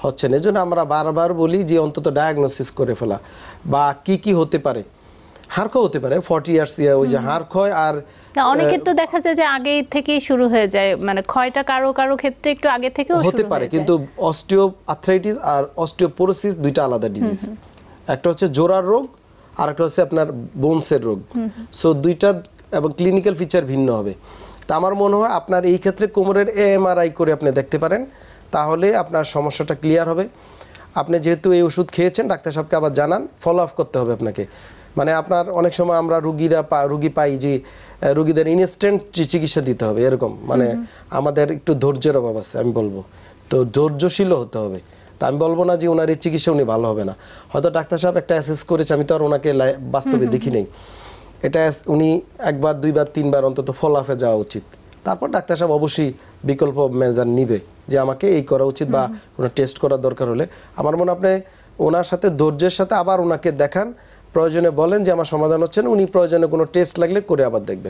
হচ্ছে না এই জন্য আমরা বারবার বলি যে অন্তত ডায়াগনোসিস করে ফেলা বা কি কি হতে পারে হারক্ষয় হতে পারে ফর্টি ইয়ার্স ওই যে হারক্ষয় আর অনেকের তো দেখা যায় যে আগে থেকেই শুরু হয়ে যায় মানে ক্ষয়টা কারো কারো ক্ষেত্রে একটু আগে থেকে হতে পারে কিন্তু অস্টিও আর্থ্রাইটিস আর অস্টিওপোরোসিস দুইটা আলাদা ডিজিজ একটা হচ্ছে জোড়ার রোগ আর একটা হচ্ছে আপনার বোনসের রোগ সো দুইটা এবং ক্লিনিক্যাল ফিচার ভিন্ন হবে তা আমার মনে হয় আপনার এই ক্ষেত্রে কোমরের এএমআরআই করে আপনি দেখতে পারেন তাহলে আপনার সমস্যাটা ক্লিয়ার হবে আপনি যেহেতু এই ওষুধ খেয়েছেন ডাক্তার সাহেবকে আবার জানান ফলো আপ করতে হবে আপনাকে মানে আপনার অনেক সময় আমরা রুগীরা পা রুগী পাই যে রুগীদের ইনস্ট্যান্ট চিকিৎসা দিতে হবে এরকম মানে আমাদের একটু ধৈর্যের অভাব আছে আমি বলবো তো ধৈর্যশীল হতে হবে তা আমি বলবো না যে ওনার এই চিকিৎসা উনি ভালো হবে না হয়তো ডাক্তার সাহেব একটা অ্যাসেস করেছে আমি তো আর ওনাকে বাস্তবে দেখি নেই এটা উনি একবার দুইবার তিনবার অন্তত ফলাফে যাওয়া উচিত তারপর ডাক্তার সাহেব অবশ্যই বিকল্প মেজার নিবে যে আমাকে এই করা উচিত বা ওনার টেস্ট করার দরকার হলে আমার মনে আপনি ওনার সাথে ধৈর্যের সাথে আবার ওনাকে দেখান প্রয়োজনে বলেন যে আমার সমাধান হচ্ছে না উনি প্রয়োজনে কোনো টেস্ট লাগলে করে আবার দেখবে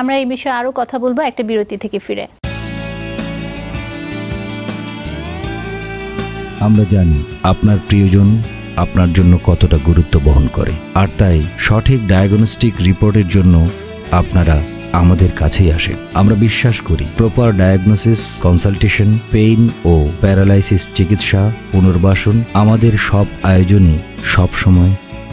আমরা এই বিষয়ে আরও কথা বলবো একটা বিরতি থেকে ফিরে আমরা জানি আপনার প্রিয়জন আপনার জন্য কতটা গুরুত্ব বহন করে আর তাই সঠিক ডায়াগনস্টিক রিপোর্টের জন্য আপনারা আমাদের কাছেই আসে আমরা বিশ্বাস করি প্রপার ডায়াগনোসিস কনসালটেশন পেইন ও প্যারালাইসিস চিকিৎসা পুনর্বাসন আমাদের সব আয়োজনই সবসময়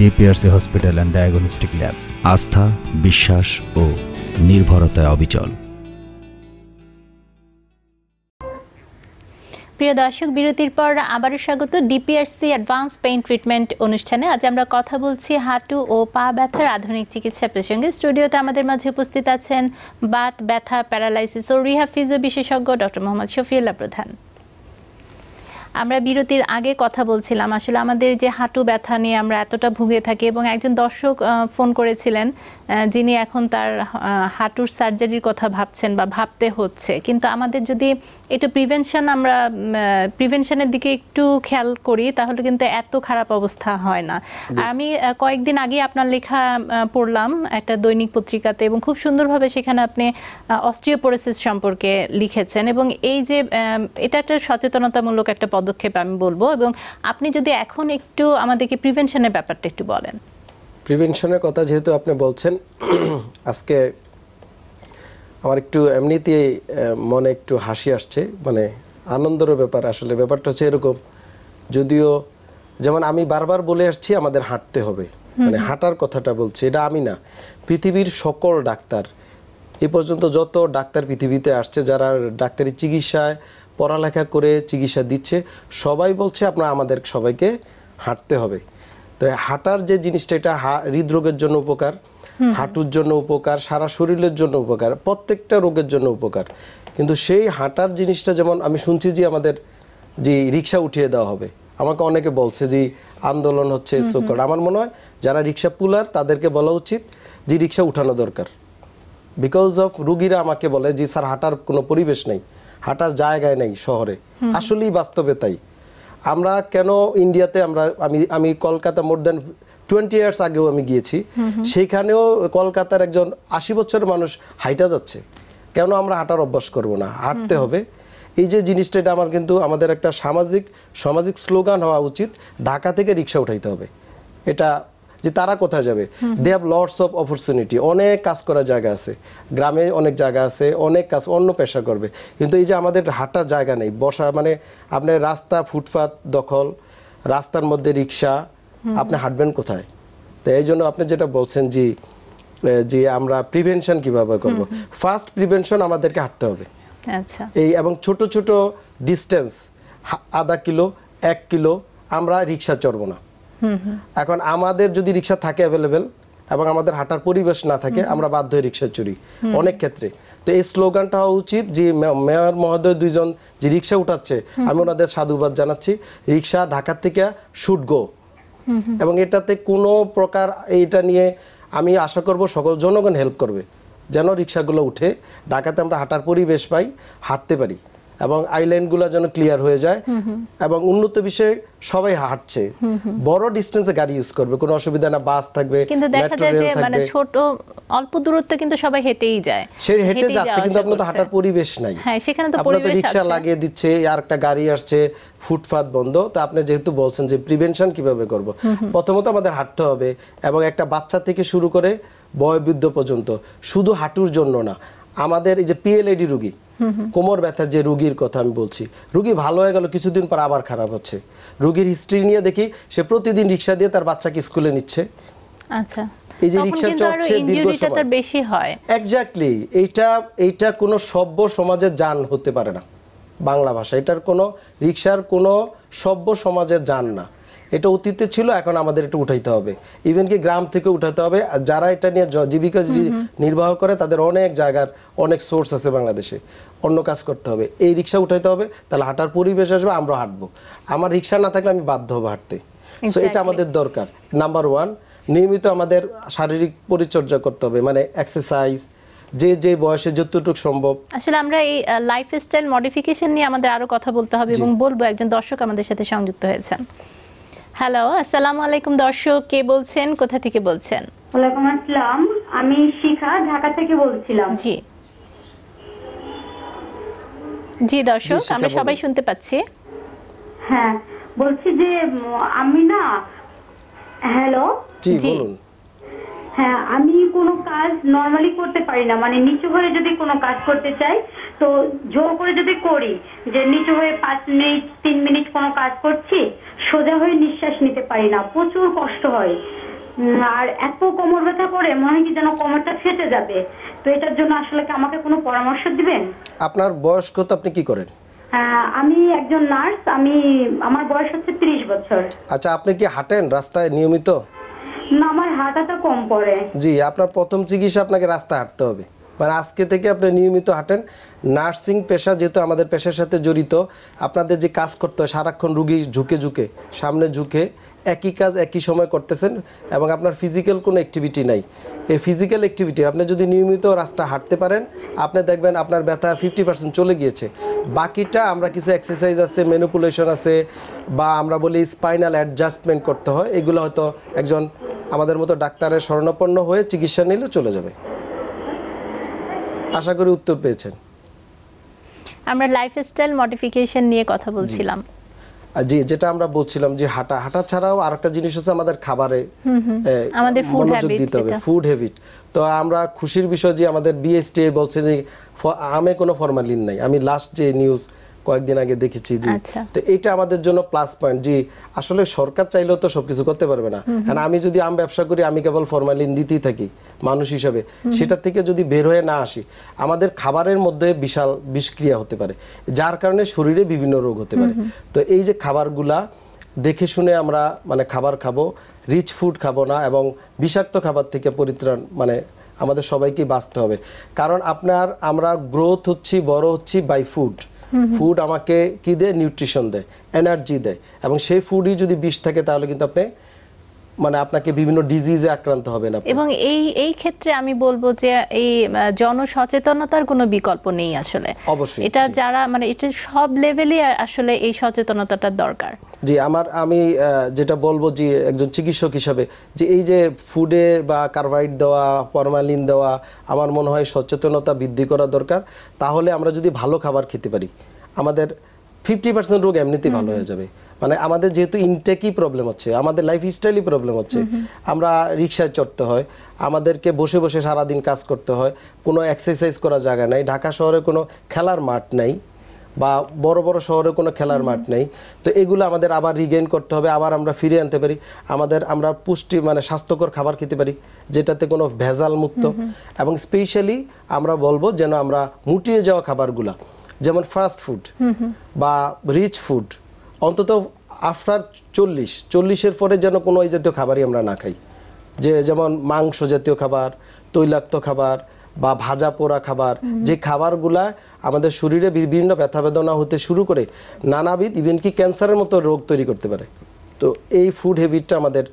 DPRC hospital and diagnostic lab আস্থা বিশ্বাস ও নির্ভরতায় অবিচল প্রিয় দর্শক বিরতির পর আবারও স্বাগত ডিপিআরসি অ্যাডভান্স পেইন ট্রিটমেন্ট অনুষ্ঠানে আজ আমরা কথা বলছি হাঁটু ও পা ব্যথার আধুনিক চিকিৎসা প্রসঙ্গে স্টুডিওতে আমাদের মাঝে উপস্থিত আছেন বাত ব্যথা প্যারালাইসিস ও রিহাফিজ বিশেষজ্ঞ ডক্টর মোহাম্মদ শফিউল্লাহ প্রধান আমরা বিরতির আগে কথা বলছিলাম আসলে আমাদের যে হাঁটু ব্যথা নিয়ে আমরা এতটা ভুগে থাকি এবং একজন দর্শক ফোন করেছিলেন যিনি এখন তার হাঁটুর সার্জারির কথা ভাবছেন বা ভাবতে হচ্ছে কিন্তু আমাদের যদি এটা প্রিভেনশন আমরা প্রিভেনশনের দিকে একটু খেয়াল করি তাহলে কিন্তু এত খারাপ অবস্থা হয় না আর আমি কয়েকদিন আগে আপনার লেখা পড়লাম একটা দৈনিক পত্রিকাতে এবং খুব সুন্দরভাবে সেখানে আপনি অস্ট্রিওপোরোসিস সম্পর্কে লিখেছেন এবং এই যে এটা একটা সচেতনতামূলক একটা পদক্ষেপ আমি বলবো এবং আপনি যদি এখন একটু আমাদেরকে প্রিভেনশনের ব্যাপারটা একটু বলেন প্রিভেনশনের কথা যেহেতু আপনি বলছেন *clears throat* আজকে আমার একটু এমনিতেই মনে একটু হাসি আসছে মানে আনন্দের ব্যাপার আসলে ব্যাপারটা হচ্ছে এরকম যদিও যেমন আমি বারবার বলে আসছি আমাদের হাঁটতে হবে মানে হাঁটার কথাটা বলছি এটা আমি না পৃথিবীর সকল ডাক্তার এ পর্যন্ত যত ডাক্তার পৃথিবীতে আসছে যারা ডাক্তারি চিকিৎসায় পড়ালেখা করে চিকিৎসা দিচ্ছে সবাই বলছে আপনার আমাদের সবাইকে হাঁটতে হবে তো হাঁটার যে জিনিসটা এটা হৃদরোগের জন্য উপকার হাঁটুর জন্য উপকার সারা শরীরের জন্য উপকার প্রত্যেকটা রোগের জন্য উপকার কিন্তু সেই হাঁটার জিনিসটা যেমন আমি শুনছি যে আমাদের যে রিক্সা উঠিয়ে দেওয়া হবে আমাকে অনেকে বলছে যে আন্দোলন হচ্ছে সোকর আমার মনে হয় যারা রিক্সা পুলার তাদেরকে বলা উচিত যে রিক্সা উঠানো দরকার বিকজ অফ রুগীরা আমাকে বলে যে স্যার হাঁটার কোনো পরিবেশ নেই হাঁটার জায়গায় নেই শহরে আসলেই বাস্তবে তাই আমরা কেন ইন্ডিয়াতে আমরা আমি আমি Kolkata more than twenty years আগেও আমি গিয়েছি সেইখানেও কলকাতার একজন আশি বছরের মানুষ হাইটা যাচ্ছে কেন আমরা হাঁটার অভ্যাস করব না হাঁটতে হবে এই যে জিনিসটা এটা আমার কিন্তু আমাদের একটা সামাজিক সামাজিক স্লোগান হওয়া উচিত ঢাকা থেকে রিক্সা উঠাইতে হবে এটা যে তারা কোথায় যাবে they have lots of opportunity অনেক কাজ করার জায়গা আছে গ্রামে অনেক জায়গা আছে অনেক কাজ অন্য পেশা করবে কিন্তু এই যে আমাদের হাঁটার জায়গা নেই বসা মানে আপনার রাস্তা ফুটপাত দখল রাস্তার মধ্যে রিক্সা আপনি হাঁটবেন কোথায় তো এই জন্য আপনি যেটা বলছেন যে যে আমরা প্রিভেনশন কিভাবে করব ফার্স্ট প্রিভেনশন আমাদেরকে হাঁটতে হবে আচ্ছা। এই এবং ছোট ছোট ডিস্টেন্স আধা কিলো এক কিলো আমরা রিক্সা চড়বো না এখন আমাদের যদি রিক্সা থাকে অ্যাভেলেবেল এবং আমাদের হাঁটার পরিবেশ না থাকে আমরা বাধ্য হই রিক্সা চুরি অনেক ক্ষেত্রে তো এই স্লোগানটা হওয়া উচিত যে মেয়র মহোদয় দুইজন যে রিক্সা উঠাচ্ছে আমি ওনাদের সাধুবাদ জানাচ্ছি রিক্সা ঢাকা থেকে শুট গো এবং এটাতে কোনো প্রকার এইটা নিয়ে আমি আশা করব সকল জনগণ হেল্প করবে যেন রিক্সাগুলো উঠে ঢাকাতে আমরা হাঁটার পরিবেশ পাই হাঁটতে পারি এবং আইল্যান্ডগুলো যেন ক্লিয়ার হয়ে যায় এবং উন্নত বিষয়ে সবাই হাঁটছে বড় ডিস্টেন্সে গাড়ি ইউজ করবে কোনো অসুবিধা না বাস থাকবে কিন্তু দেখা যায় যে মানে ছোট অল্প দূরত্ব কিন্তু সবাই হেঁটেই যায় সে হেঁটে যাচ্ছে কিন্তু আপনার তো হাঁটার পরিবেশ নাই হ্যাঁ সেখানে তো পরিবেশ আছে রিকশা লাগিয়ে দিচ্ছে আর একটা গাড়ি আসছে ফুটপাত বন্ধ তো আপনি যেহেতু বলছেন যে প্রিভেনশন কিভাবে করব প্রথমত আমাদের হাঁটতে হবে এবং একটা বাচ্চা থেকে শুরু করে বয়বৃদ্ধ পর্যন্ত শুধু হাঁটুর জন্য না আমাদের এই যে পিএলএডি রুগী কোমর ব্যথা যে রুগীর কথা আমি বলছি রুগী ভালো হয়ে গেল কিছুদিন পর আবার খারাপ হচ্ছে রুগীর হিস্ট্রি নিয়ে দেখি সে প্রতিদিন রিক্সা দিয়ে তার বাচ্চাকে স্কুলে নিচ্ছে আচ্ছা এই যে রিক্সা চড়ছে দীর্ঘ সময় বেশি হয় এক্স্যাক্টলি এইটা এইটা কোনো সভ্য সমাজের যান হতে পারে না বাংলা ভাষা এটার কোনো রিক্সার কোনো সভ্য সমাজের যান না এটা অতীতে ছিল এখন আমাদের এটা উঠাইতে হবে ইভেন কি গ্রাম থেকে উঠাতে হবে যারা এটা নিয়ে জীবিকা নির্বাহ করে তাদের অনেক জায়গার অনেক সোর্স আছে বাংলাদেশে অন্য কাজ করতে হবে এই রিক্সা উঠাইতে হবে তাহলে হাঁটার পরিবেশ আসবে আমরা হাঁটবো আমার রিক্সা না থাকলে আমি বাধ্য হবো হাঁটতে সো এটা আমাদের দরকার নাম্বার ওয়ান নিয়মিত আমাদের শারীরিক পরিচর্যা করতে হবে মানে এক্সারসাইজ যে যে বয়সে যতটুকু সম্ভব আসলে আমরা এই লাইফস্টাইল মডিফিকেশন নিয়ে আমাদের আরো কথা বলতে হবে এবং বলবো একজন দর্শক আমাদের সাথে সংযুক্ত হয়েছেন হ্যালো আসসালামু আলাইকুম দর্শক কে বলছেন কোথা থেকে বলছেন ওয়ালাইকুম আসসালাম আমি শিখা ঢাকা থেকে বলছিলাম জি জি দর্শক আমরা সবাই শুনতে পাচ্ছি হ্যাঁ বলছি যে আমি না হ্যালো জি বলুন হ্যাঁ আমি কোনো কাজ নর্মালি করতে পারি না মানে নিচু হয়ে যদি কোনো কাজ করতে চাই তো জোর করে যদি করি যে নিচু হয়ে পাঁচ মিনিট তিন মিনিট কোনো কাজ করছি সোজা হয়ে নিঃশ্বাস নিতে পারি না প্রচুর কষ্ট হয় আর এত কোমর ব্যথা করে মনে হয় কি যেন কোমরটা ফেটে যাবে তো এটার জন্য আসলে কি আমাকে কোনো পরামর্শ দিবেন আপনার বয়স কত আপনি কি করেন আমি একজন নার্স আমি আমার বয়স হচ্ছে 30 বছর আচ্ছা আপনি কি হাঁটেন রাস্তায় নিয়মিত না আমার হাঁটাটা কম পড়ে জি আপনার প্রথম চিকিৎসা আপনাকে রাস্তা হাঁটতে হবে মানে আজকে থেকে আপনি নিয়মিত হাঁটেন নার্সিং পেশা যেহেতু আমাদের পেশার সাথে জড়িত আপনাদের যে কাজ করতে হয় সারাক্ষণ রুগী ঝুঁকে ঝুঁকে সামনে ঝুঁকে একই কাজ একই সময় করতেছেন এবং আপনার ফিজিক্যাল কোনো অ্যাক্টিভিটি নাই এই ফিজিক্যাল অ্যাক্টিভিটি আপনি যদি নিয়মিত রাস্তা হাঁটতে পারেন আপনি দেখবেন আপনার ব্যথা ফিফটি পার্সেন্ট চলে গিয়েছে বাকিটা আমরা কিছু এক্সারসাইজ আছে মেনুপুলেশন আছে বা আমরা বলি স্পাইনাল অ্যাডজাস্টমেন্ট করতে হয় এগুলো হয়তো একজন আমাদের মতো ডাক্তারের স্বর্ণপন্ন হয়ে চিকিৎসা নিলে চলে যাবে আশা করি উত্তর পেয়েছেন আমরা লাইফস্টাইল মডিফিকেশন নিয়ে কথা বলছিলাম জি যেটা আমরা বলছিলাম যে হাঁটা হাঁটা ছাড়াও আরেকটা জিনিস হচ্ছে আমাদের খাবারে আমাদের ফুড হ্যাবিট দিতে হবে ফুড হ্যাবিট তো আমরা খুশির বিষয় যে আমাদের বিএসটি বলছে যে আমে কোনো ফরমালিন নাই আমি লাস্ট যে নিউজ কয়েকদিন আগে দেখেছি জি আচ্ছা। তো এটা আমাদের জন্য প্লাস পয়েন্ট জি আসলে সরকার চাইলেও তো সবকিছু করতে পারবে না কারণ আমি যদি আম ব্যবসা করি আমি কেবল ফরমালিন দিতেই থাকি মানুষ হিসাবে সেটা থেকে যদি বের হয়ে না আসি আমাদের খাবারের মধ্যে বিশাল বিষক্রিয়া হতে পারে যার কারণে শরীরে বিভিন্ন রোগ হতে পারে তো এই যে খাবারগুলা দেখে শুনে আমরা মানে খাবার খাবো রিচ ফুড খাবো না এবং বিষাক্ত খাবার থেকে পরিত্রাণ মানে আমাদের সবাইকে বাঁচতে হবে কারণ আপনার আমরা গ্রোথ হচ্ছি বড় হচ্ছি বাই ফুড ফুড আমাকে কি দেয় নিউট্রিশন দেয় এনার্জি দেয় এবং সেই ফুডই যদি বিষ থাকে তাহলে কিন্তু আপনি মানে আপনাকে বিভিন্ন ডিজিজে আক্রান্ত হবেন আপনি এবং এই এই ক্ষেত্রে আমি বলবো যে এই জনসচেতনতার কোনো বিকল্প নেই আসলে অবশ্যই এটা যারা মানে এটা সব লেভেলে আসলে এই সচেতনতাটা দরকার জি আমার আমি যেটা বলবো যে একজন চিকিৎসক হিসাবে যে এই যে ফুডে বা কার্বাইড দেওয়া ফরমালিন দেওয়া আমার মনে হয় সচেতনতা বৃদ্ধি করা দরকার তাহলে আমরা যদি ভালো খাবার খেতে পারি আমাদের ফিফটি পার্সেন্ট রোগ এমনিতেই ভালো হয়ে যাবে মানে আমাদের যেহেতু ইনটেকই প্রবলেম হচ্ছে আমাদের লাইফ স্টাইলই প্রবলেম হচ্ছে আমরা রিক্সায় চড়তে হয় আমাদেরকে বসে বসে সারাদিন কাজ করতে হয় কোনো এক্সারসাইজ করা জায়গা নাই ঢাকা শহরে কোনো খেলার মাঠ নাই বা বড় বড় শহরে কোনো খেলার মাঠ নেই তো এগুলো আমাদের আবার রিগেইন করতে হবে আবার আমরা ফিরে আনতে পারি আমাদের আমরা পুষ্টি মানে স্বাস্থ্যকর খাবার খেতে পারি যেটাতে কোনো ভেজাল মুক্ত এবং স্পেশালি আমরা বলবো যেন আমরা মুটিয়ে যাওয়া খাবারগুলা যেমন ফাস্ট ফুড বা রিচ ফুড অন্তত আফটার চল্লিশ চল্লিশের পরে যেন কোনো এই জাতীয় খাবারই আমরা না খাই যে যেমন মাংস জাতীয় খাবার তৈলাক্ত খাবার বা ভাজা পোড়া খাবার যে খাবারগুলা আমাদের শরীরে বিভিন্ন ব্যথা বেদনা হতে শুরু করে নানাবিধ ইভেন কি ক্যান্সারের মতো রোগ তৈরি করতে পারে তো এই ফুড হ্যাবিটটা আমাদের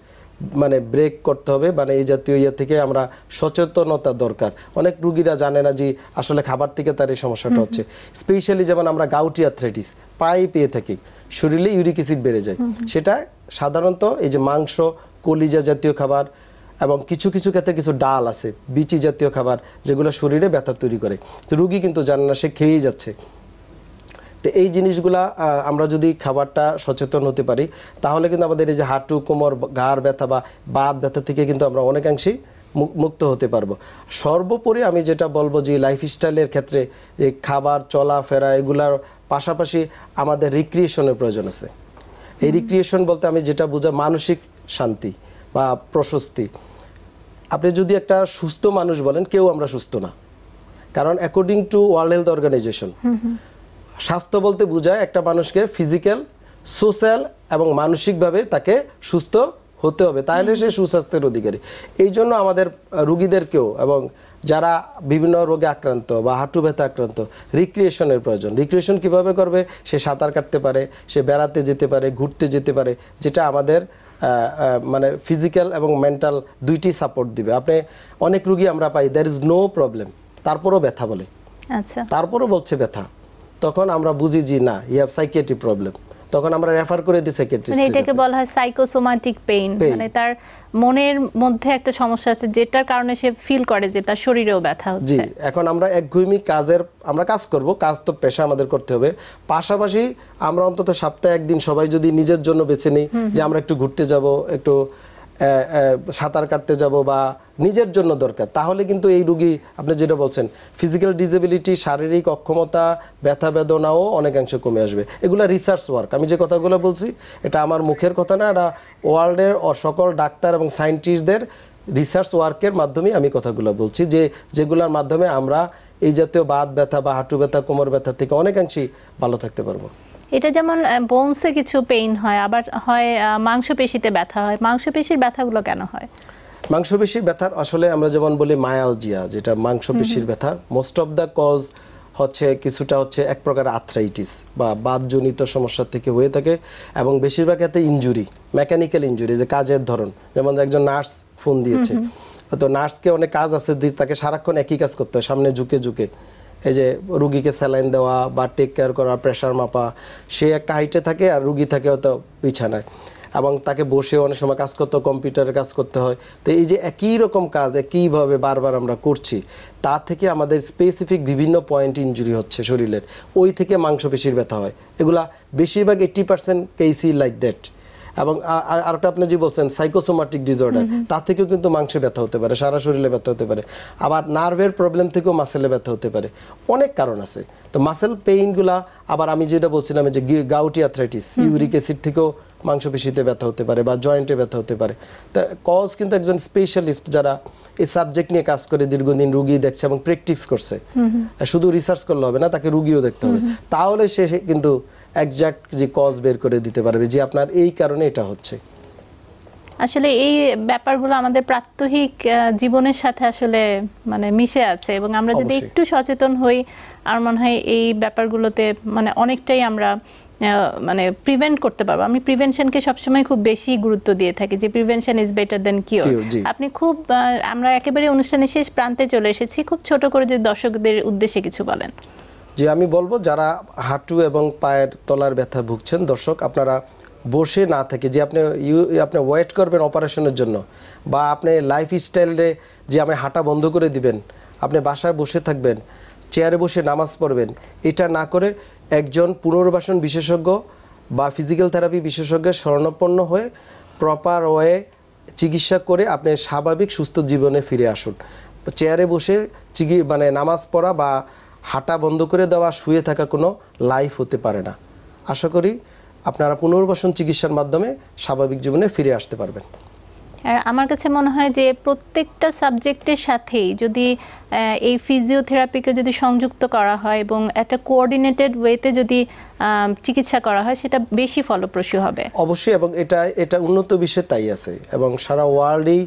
মানে ব্রেক করতে হবে মানে এই জাতীয় ইয়ে থেকে আমরা সচেতনতা দরকার অনেক রুগীরা জানে না যে আসলে খাবার থেকে তার এই সমস্যাটা হচ্ছে স্পেশালি যেমন আমরা গাউটি অ্যাথ্রাইটিস পায়ে পেয়ে থাকি শরীরে ইউরিক অ্যাসিড বেড়ে যায় সেটা সাধারণত এই যে মাংস কলিজা জাতীয় খাবার এবং কিছু কিছু ক্ষেত্রে কিছু ডাল আছে বিচি জাতীয় খাবার যেগুলো শরীরে ব্যথা তৈরি করে তো রুগী কিন্তু জানে না সে খেয়েই যাচ্ছে তো এই জিনিসগুলা আমরা যদি খাবারটা সচেতন হতে পারি তাহলে কিন্তু আমাদের এই যে হাঁটু কোমর গাড় ব্যথা বা বাদ ব্যথা থেকে কিন্তু আমরা অনেকাংশেই মুক্ত হতে পারবো সর্বোপরি আমি যেটা বলবো যে লাইফস্টাইলের ক্ষেত্রে যে খাবার চলাফেরা এগুলার পাশাপাশি আমাদের রিক্রিয়েশনের প্রয়োজন আছে এই রিক্রিয়েশন বলতে আমি যেটা বোঝা মানসিক শান্তি বা প্রশস্তি আপনি যদি একটা সুস্থ মানুষ বলেন কেউ আমরা সুস্থ না কারণ according to World Health Organization স্বাস্থ্য বলতে বোঝায় একটা মানুষকে ফিজিক্যাল সোশ্যাল এবং মানসিকভাবে তাকে সুস্থ হতে হবে তাহলে সে সুস্বাস্থ্যের অধিকারী এই জন্য আমাদের রুগীদেরকেও এবং যারা বিভিন্ন রোগে আক্রান্ত বা হাঁটু ব্যথা আক্রান্ত রিক্রিয়েশনের প্রয়োজন রিক্রিয়েশন কিভাবে করবে সে সাঁতার কাটতে পারে সে বেড়াতে যেতে পারে ঘুরতে যেতে পারে যেটা আমাদের মানে ফিজিক্যাল এবং মেন্টাল দুইটি সাপোর্ট দিবে আপনি অনেক রুগী আমরা পাই দ্যার ইজ নো প্রবলেম তারপরও ব্যথা বলে আচ্ছা তারপরও বলছে ব্যথা তখন আমরা বুঝি যে না ইউ হ্যাভ সাইকিয়াট্রিক প্রবলেম তখন আমরা রেফার করে দিই সাইকিয়াট্রিস্ট মানে এটাকে বলা হয় সাইকোসোম্যাটিক পেইন মানে তার মনের মধ্যে একটা সমস্যা আছে যেটার কারণে সে ফিল করে যে তার শরীরেও ব্যথা হচ্ছে জি এখন আমরা এক একঘুমি কাজের আমরা কাজ করব কাজ তো পেশা আমাদের করতে হবে পাশাপাশি আমরা অন্তত সপ্তাহে একদিন সবাই যদি নিজের জন্য বেছে নিই যে আমরা একটু ঘুরতে যাব একটু সাঁতার কাটতে যাব বা নিজের জন্য দরকার তাহলে কিন্তু এই রুগী আপনি যেটা বলছেন ফিজিক্যাল ডিজেবিলিটি শারীরিক অক্ষমতা ব্যথা বেদনাও অনেকাংশে কমে আসবে এগুলো রিসার্চ ওয়ার্ক আমি যে কথাগুলো বলছি এটা আমার মুখের কথা না এটা ওয়ার্ল্ডের সকল ডাক্তার এবং সায়েন্টিস্টদের রিসার্চ ওয়ার্কের মাধ্যমে আমি কথাগুলো বলছি যে যেগুলোর মাধ্যমে আমরা এই জাতীয় বাত ব্যথা বা হাঁটু ব্যথা কোমর ব্যথা থেকে অনেকাংশেই ভালো থাকতে পারবো এটা যেমন বোনসে কিছু পেইন হয় আবার হয় মাংসপেশিতে ব্যথা হয় মাংসপেশির ব্যথাগুলো কেন হয় মাংসপেশির ব্যথার আসলে আমরা যেমন বলি মায়ালজিয়া যেটা মাংসপেশির ব্যথা মোস্ট অফ দ্য কজ হচ্ছে কিছুটা হচ্ছে এক প্রকার আর্থ্রাইটিস বা বাদজনিত সমস্যা থেকে হয়ে থাকে এবং বেশিরভাগ এতে ইঞ্জুরি মেকানিক্যাল ইঞ্জুরি যে কাজের ধরন যেমন একজন নার্স ফোন দিয়েছে তো নার্সকে অনেক কাজ আছে তাকে সারাক্ষণ একই কাজ করতে হয় সামনে ঝুঁকে ঝুঁকে এই যে রুগীকে স্যালাইন দেওয়া বা টেক কেয়ার করা প্রেশার মাপা সে একটা হাইটে থাকে আর রুগী থাকে হয়তো বিছানায় এবং তাকে বসে অনেক সময় কাজ করতে কম্পিউটারে কাজ করতে হয় তো এই যে একই রকম কাজ একইভাবে বারবার আমরা করছি তা থেকে আমাদের স্পেসিফিক বিভিন্ন পয়েন্ট ইঞ্জুরি হচ্ছে শরীরের ওই থেকে মাংসপেশির ব্যথা হয় এগুলা বেশিরভাগ এইট্টি পার্সেন্ট কেসি লাইক দ্যাট এবং আরেকটা আপনি যে বলছেন সাইকোসোমাটিক ডিসঅর্ডার তা থেকেও কিন্তু মাংসে ব্যথা হতে পারে সারা শরীরে ব্যথা হতে পারে আবার নার্ভের প্রবলেম থেকেও মাসেলে ব্যথা হতে পারে অনেক কারণ আছে তো মাসেল পেইনগুলা আবার আমি যেটা বলছিলাম যে গাউটি অ্যাথ্রাইটিস ইউরিক অ্যাসিড থেকেও মাংসপেশিতে ব্যথা হতে পারে বা জয়েন্টে ব্যথা হতে পারে তা কজ কিন্তু একজন স্পেশালিস্ট যারা এই সাবজেক্ট নিয়ে কাজ করে দীর্ঘদিন রুগী দেখছে এবং প্র্যাকটিস করছে শুধু রিসার্চ করলে হবে না তাকে রুগীও দেখতে হবে তাহলে সে কিন্তু এক্সাক্ট যে কজ বের করে দিতে পারবে যে আপনার এই কারণে এটা হচ্ছে আসলে এই ব্যাপারগুলো আমাদের প্রাত্যহিক জীবনের সাথে আসলে মানে মিশে আছে এবং আমরা যদি একটু সচেতন হই আর মনে হয় এই ব্যাপারগুলোতে মানে অনেকটাই আমরা মানে প্রিভেন্ট করতে পারবো আমি প্রিভেনশনকে সবসময় খুব বেশি গুরুত্ব দিয়ে থাকি যে prevention is better than cure আপনি খুব আমরা একেবারে অনুষ্ঠানের শেষ প্রান্তে চলে এসেছি খুব ছোট করে যদি দর্শকদের উদ্দেশ্যে কিছু বলেন যে আমি বলবো যারা হাঁটু এবং পায়ের তলার ব্যথা ভুগছেন দর্শক আপনারা বসে না থেকে যে আপনি ইউ আপনি ওয়েট করবেন অপারেশনের জন্য বা আপনি লাইফ স্টাইলে যে আমি হাঁটা বন্ধ করে দিবেন আপনি বাসায় বসে থাকবেন চেয়ারে বসে নামাজ পড়বেন এটা না করে একজন পুনর্বাসন বিশেষজ্ঞ বা ফিজিক্যাল থেরাপি বিশেষজ্ঞের স্বর্ণপন্ন হয়ে প্রপার ওয়ে চিকিৎসা করে আপনি স্বাভাবিক সুস্থ জীবনে ফিরে আসুন চেয়ারে বসে চিকি মানে নামাজ পড়া বা হাঁটা বন্ধ করে দেওয়া শুয়ে থাকা কোনো লাইফ হতে পারে না আশা করি আপনারা পুনর্বাসন চিকিৎসার মাধ্যমে স্বাভাবিক জীবনে ফিরে আসতে পারবেন আর আমার কাছে মনে হয় যে প্রত্যেকটা সাবজেক্টের সাথেই যদি এই ফিজিওথেরাপিকে যদি সংযুক্ত করা হয় এবং একটা কোঅর্ডিনেটেড ওয়েতে যদি চিকিৎসা করা হয় সেটা বেশি ফলপ্রসূ হবে অবশ্যই এবং এটা এটা উন্নত বিশ্বে তাই আছে এবং সারা ওয়ার্ল্ডেই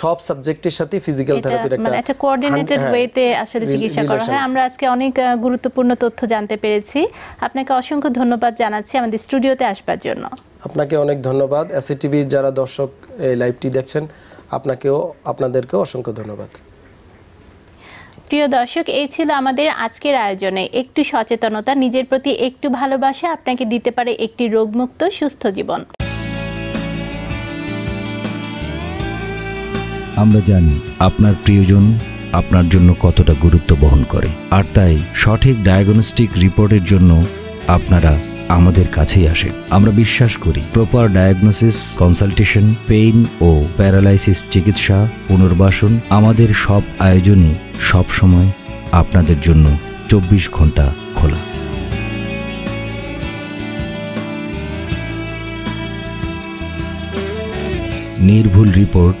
সব সাবজেক্টের সাথে ফিজিক্যাল থেরাপির একটা মানে একটা কোঅর্ডিনেটেড হ্যাঁ, ওয়েতে আসলে চিকিৎসা করা হয় আমরা আজকে অনেক গুরুত্বপূর্ণ তথ্য জানতে পেরেছি আপনাকে অসংখ্য ধন্যবাদ জানাচ্ছি আমাদের স্টুডিওতে আসবার জন্য আপনাকে অনেক ধন্যবাদ এসিটিভি e যারা দর্শক এই লাইভটি দেখছেন আপনাকেও আপনাদেরকেও অসংখ্য ধন্যবাদ প্রিয় দর্শক এই ছিল আমাদের আজকের আয়োজনে একটু সচেতনতা নিজের প্রতি একটু ভালোবাসা আপনাকে দিতে পারে একটি রোগমুক্ত সুস্থ জীবন আমরা জানি আপনার প্রিয়জন আপনার জন্য কতটা গুরুত্ব বহন করে আর তাই সঠিক ডায়াগনস্টিক রিপোর্টের জন্য আপনারা আমাদের কাছেই আসে আমরা বিশ্বাস করি প্রপার ডায়াগনোসিস কনসালটেশন পেইন ও প্যারালাইসিস চিকিৎসা পুনর্বাসন আমাদের সব আয়োজনই সবসময় আপনাদের জন্য চব্বিশ ঘন্টা খোলা নির্ভুল রিপোর্ট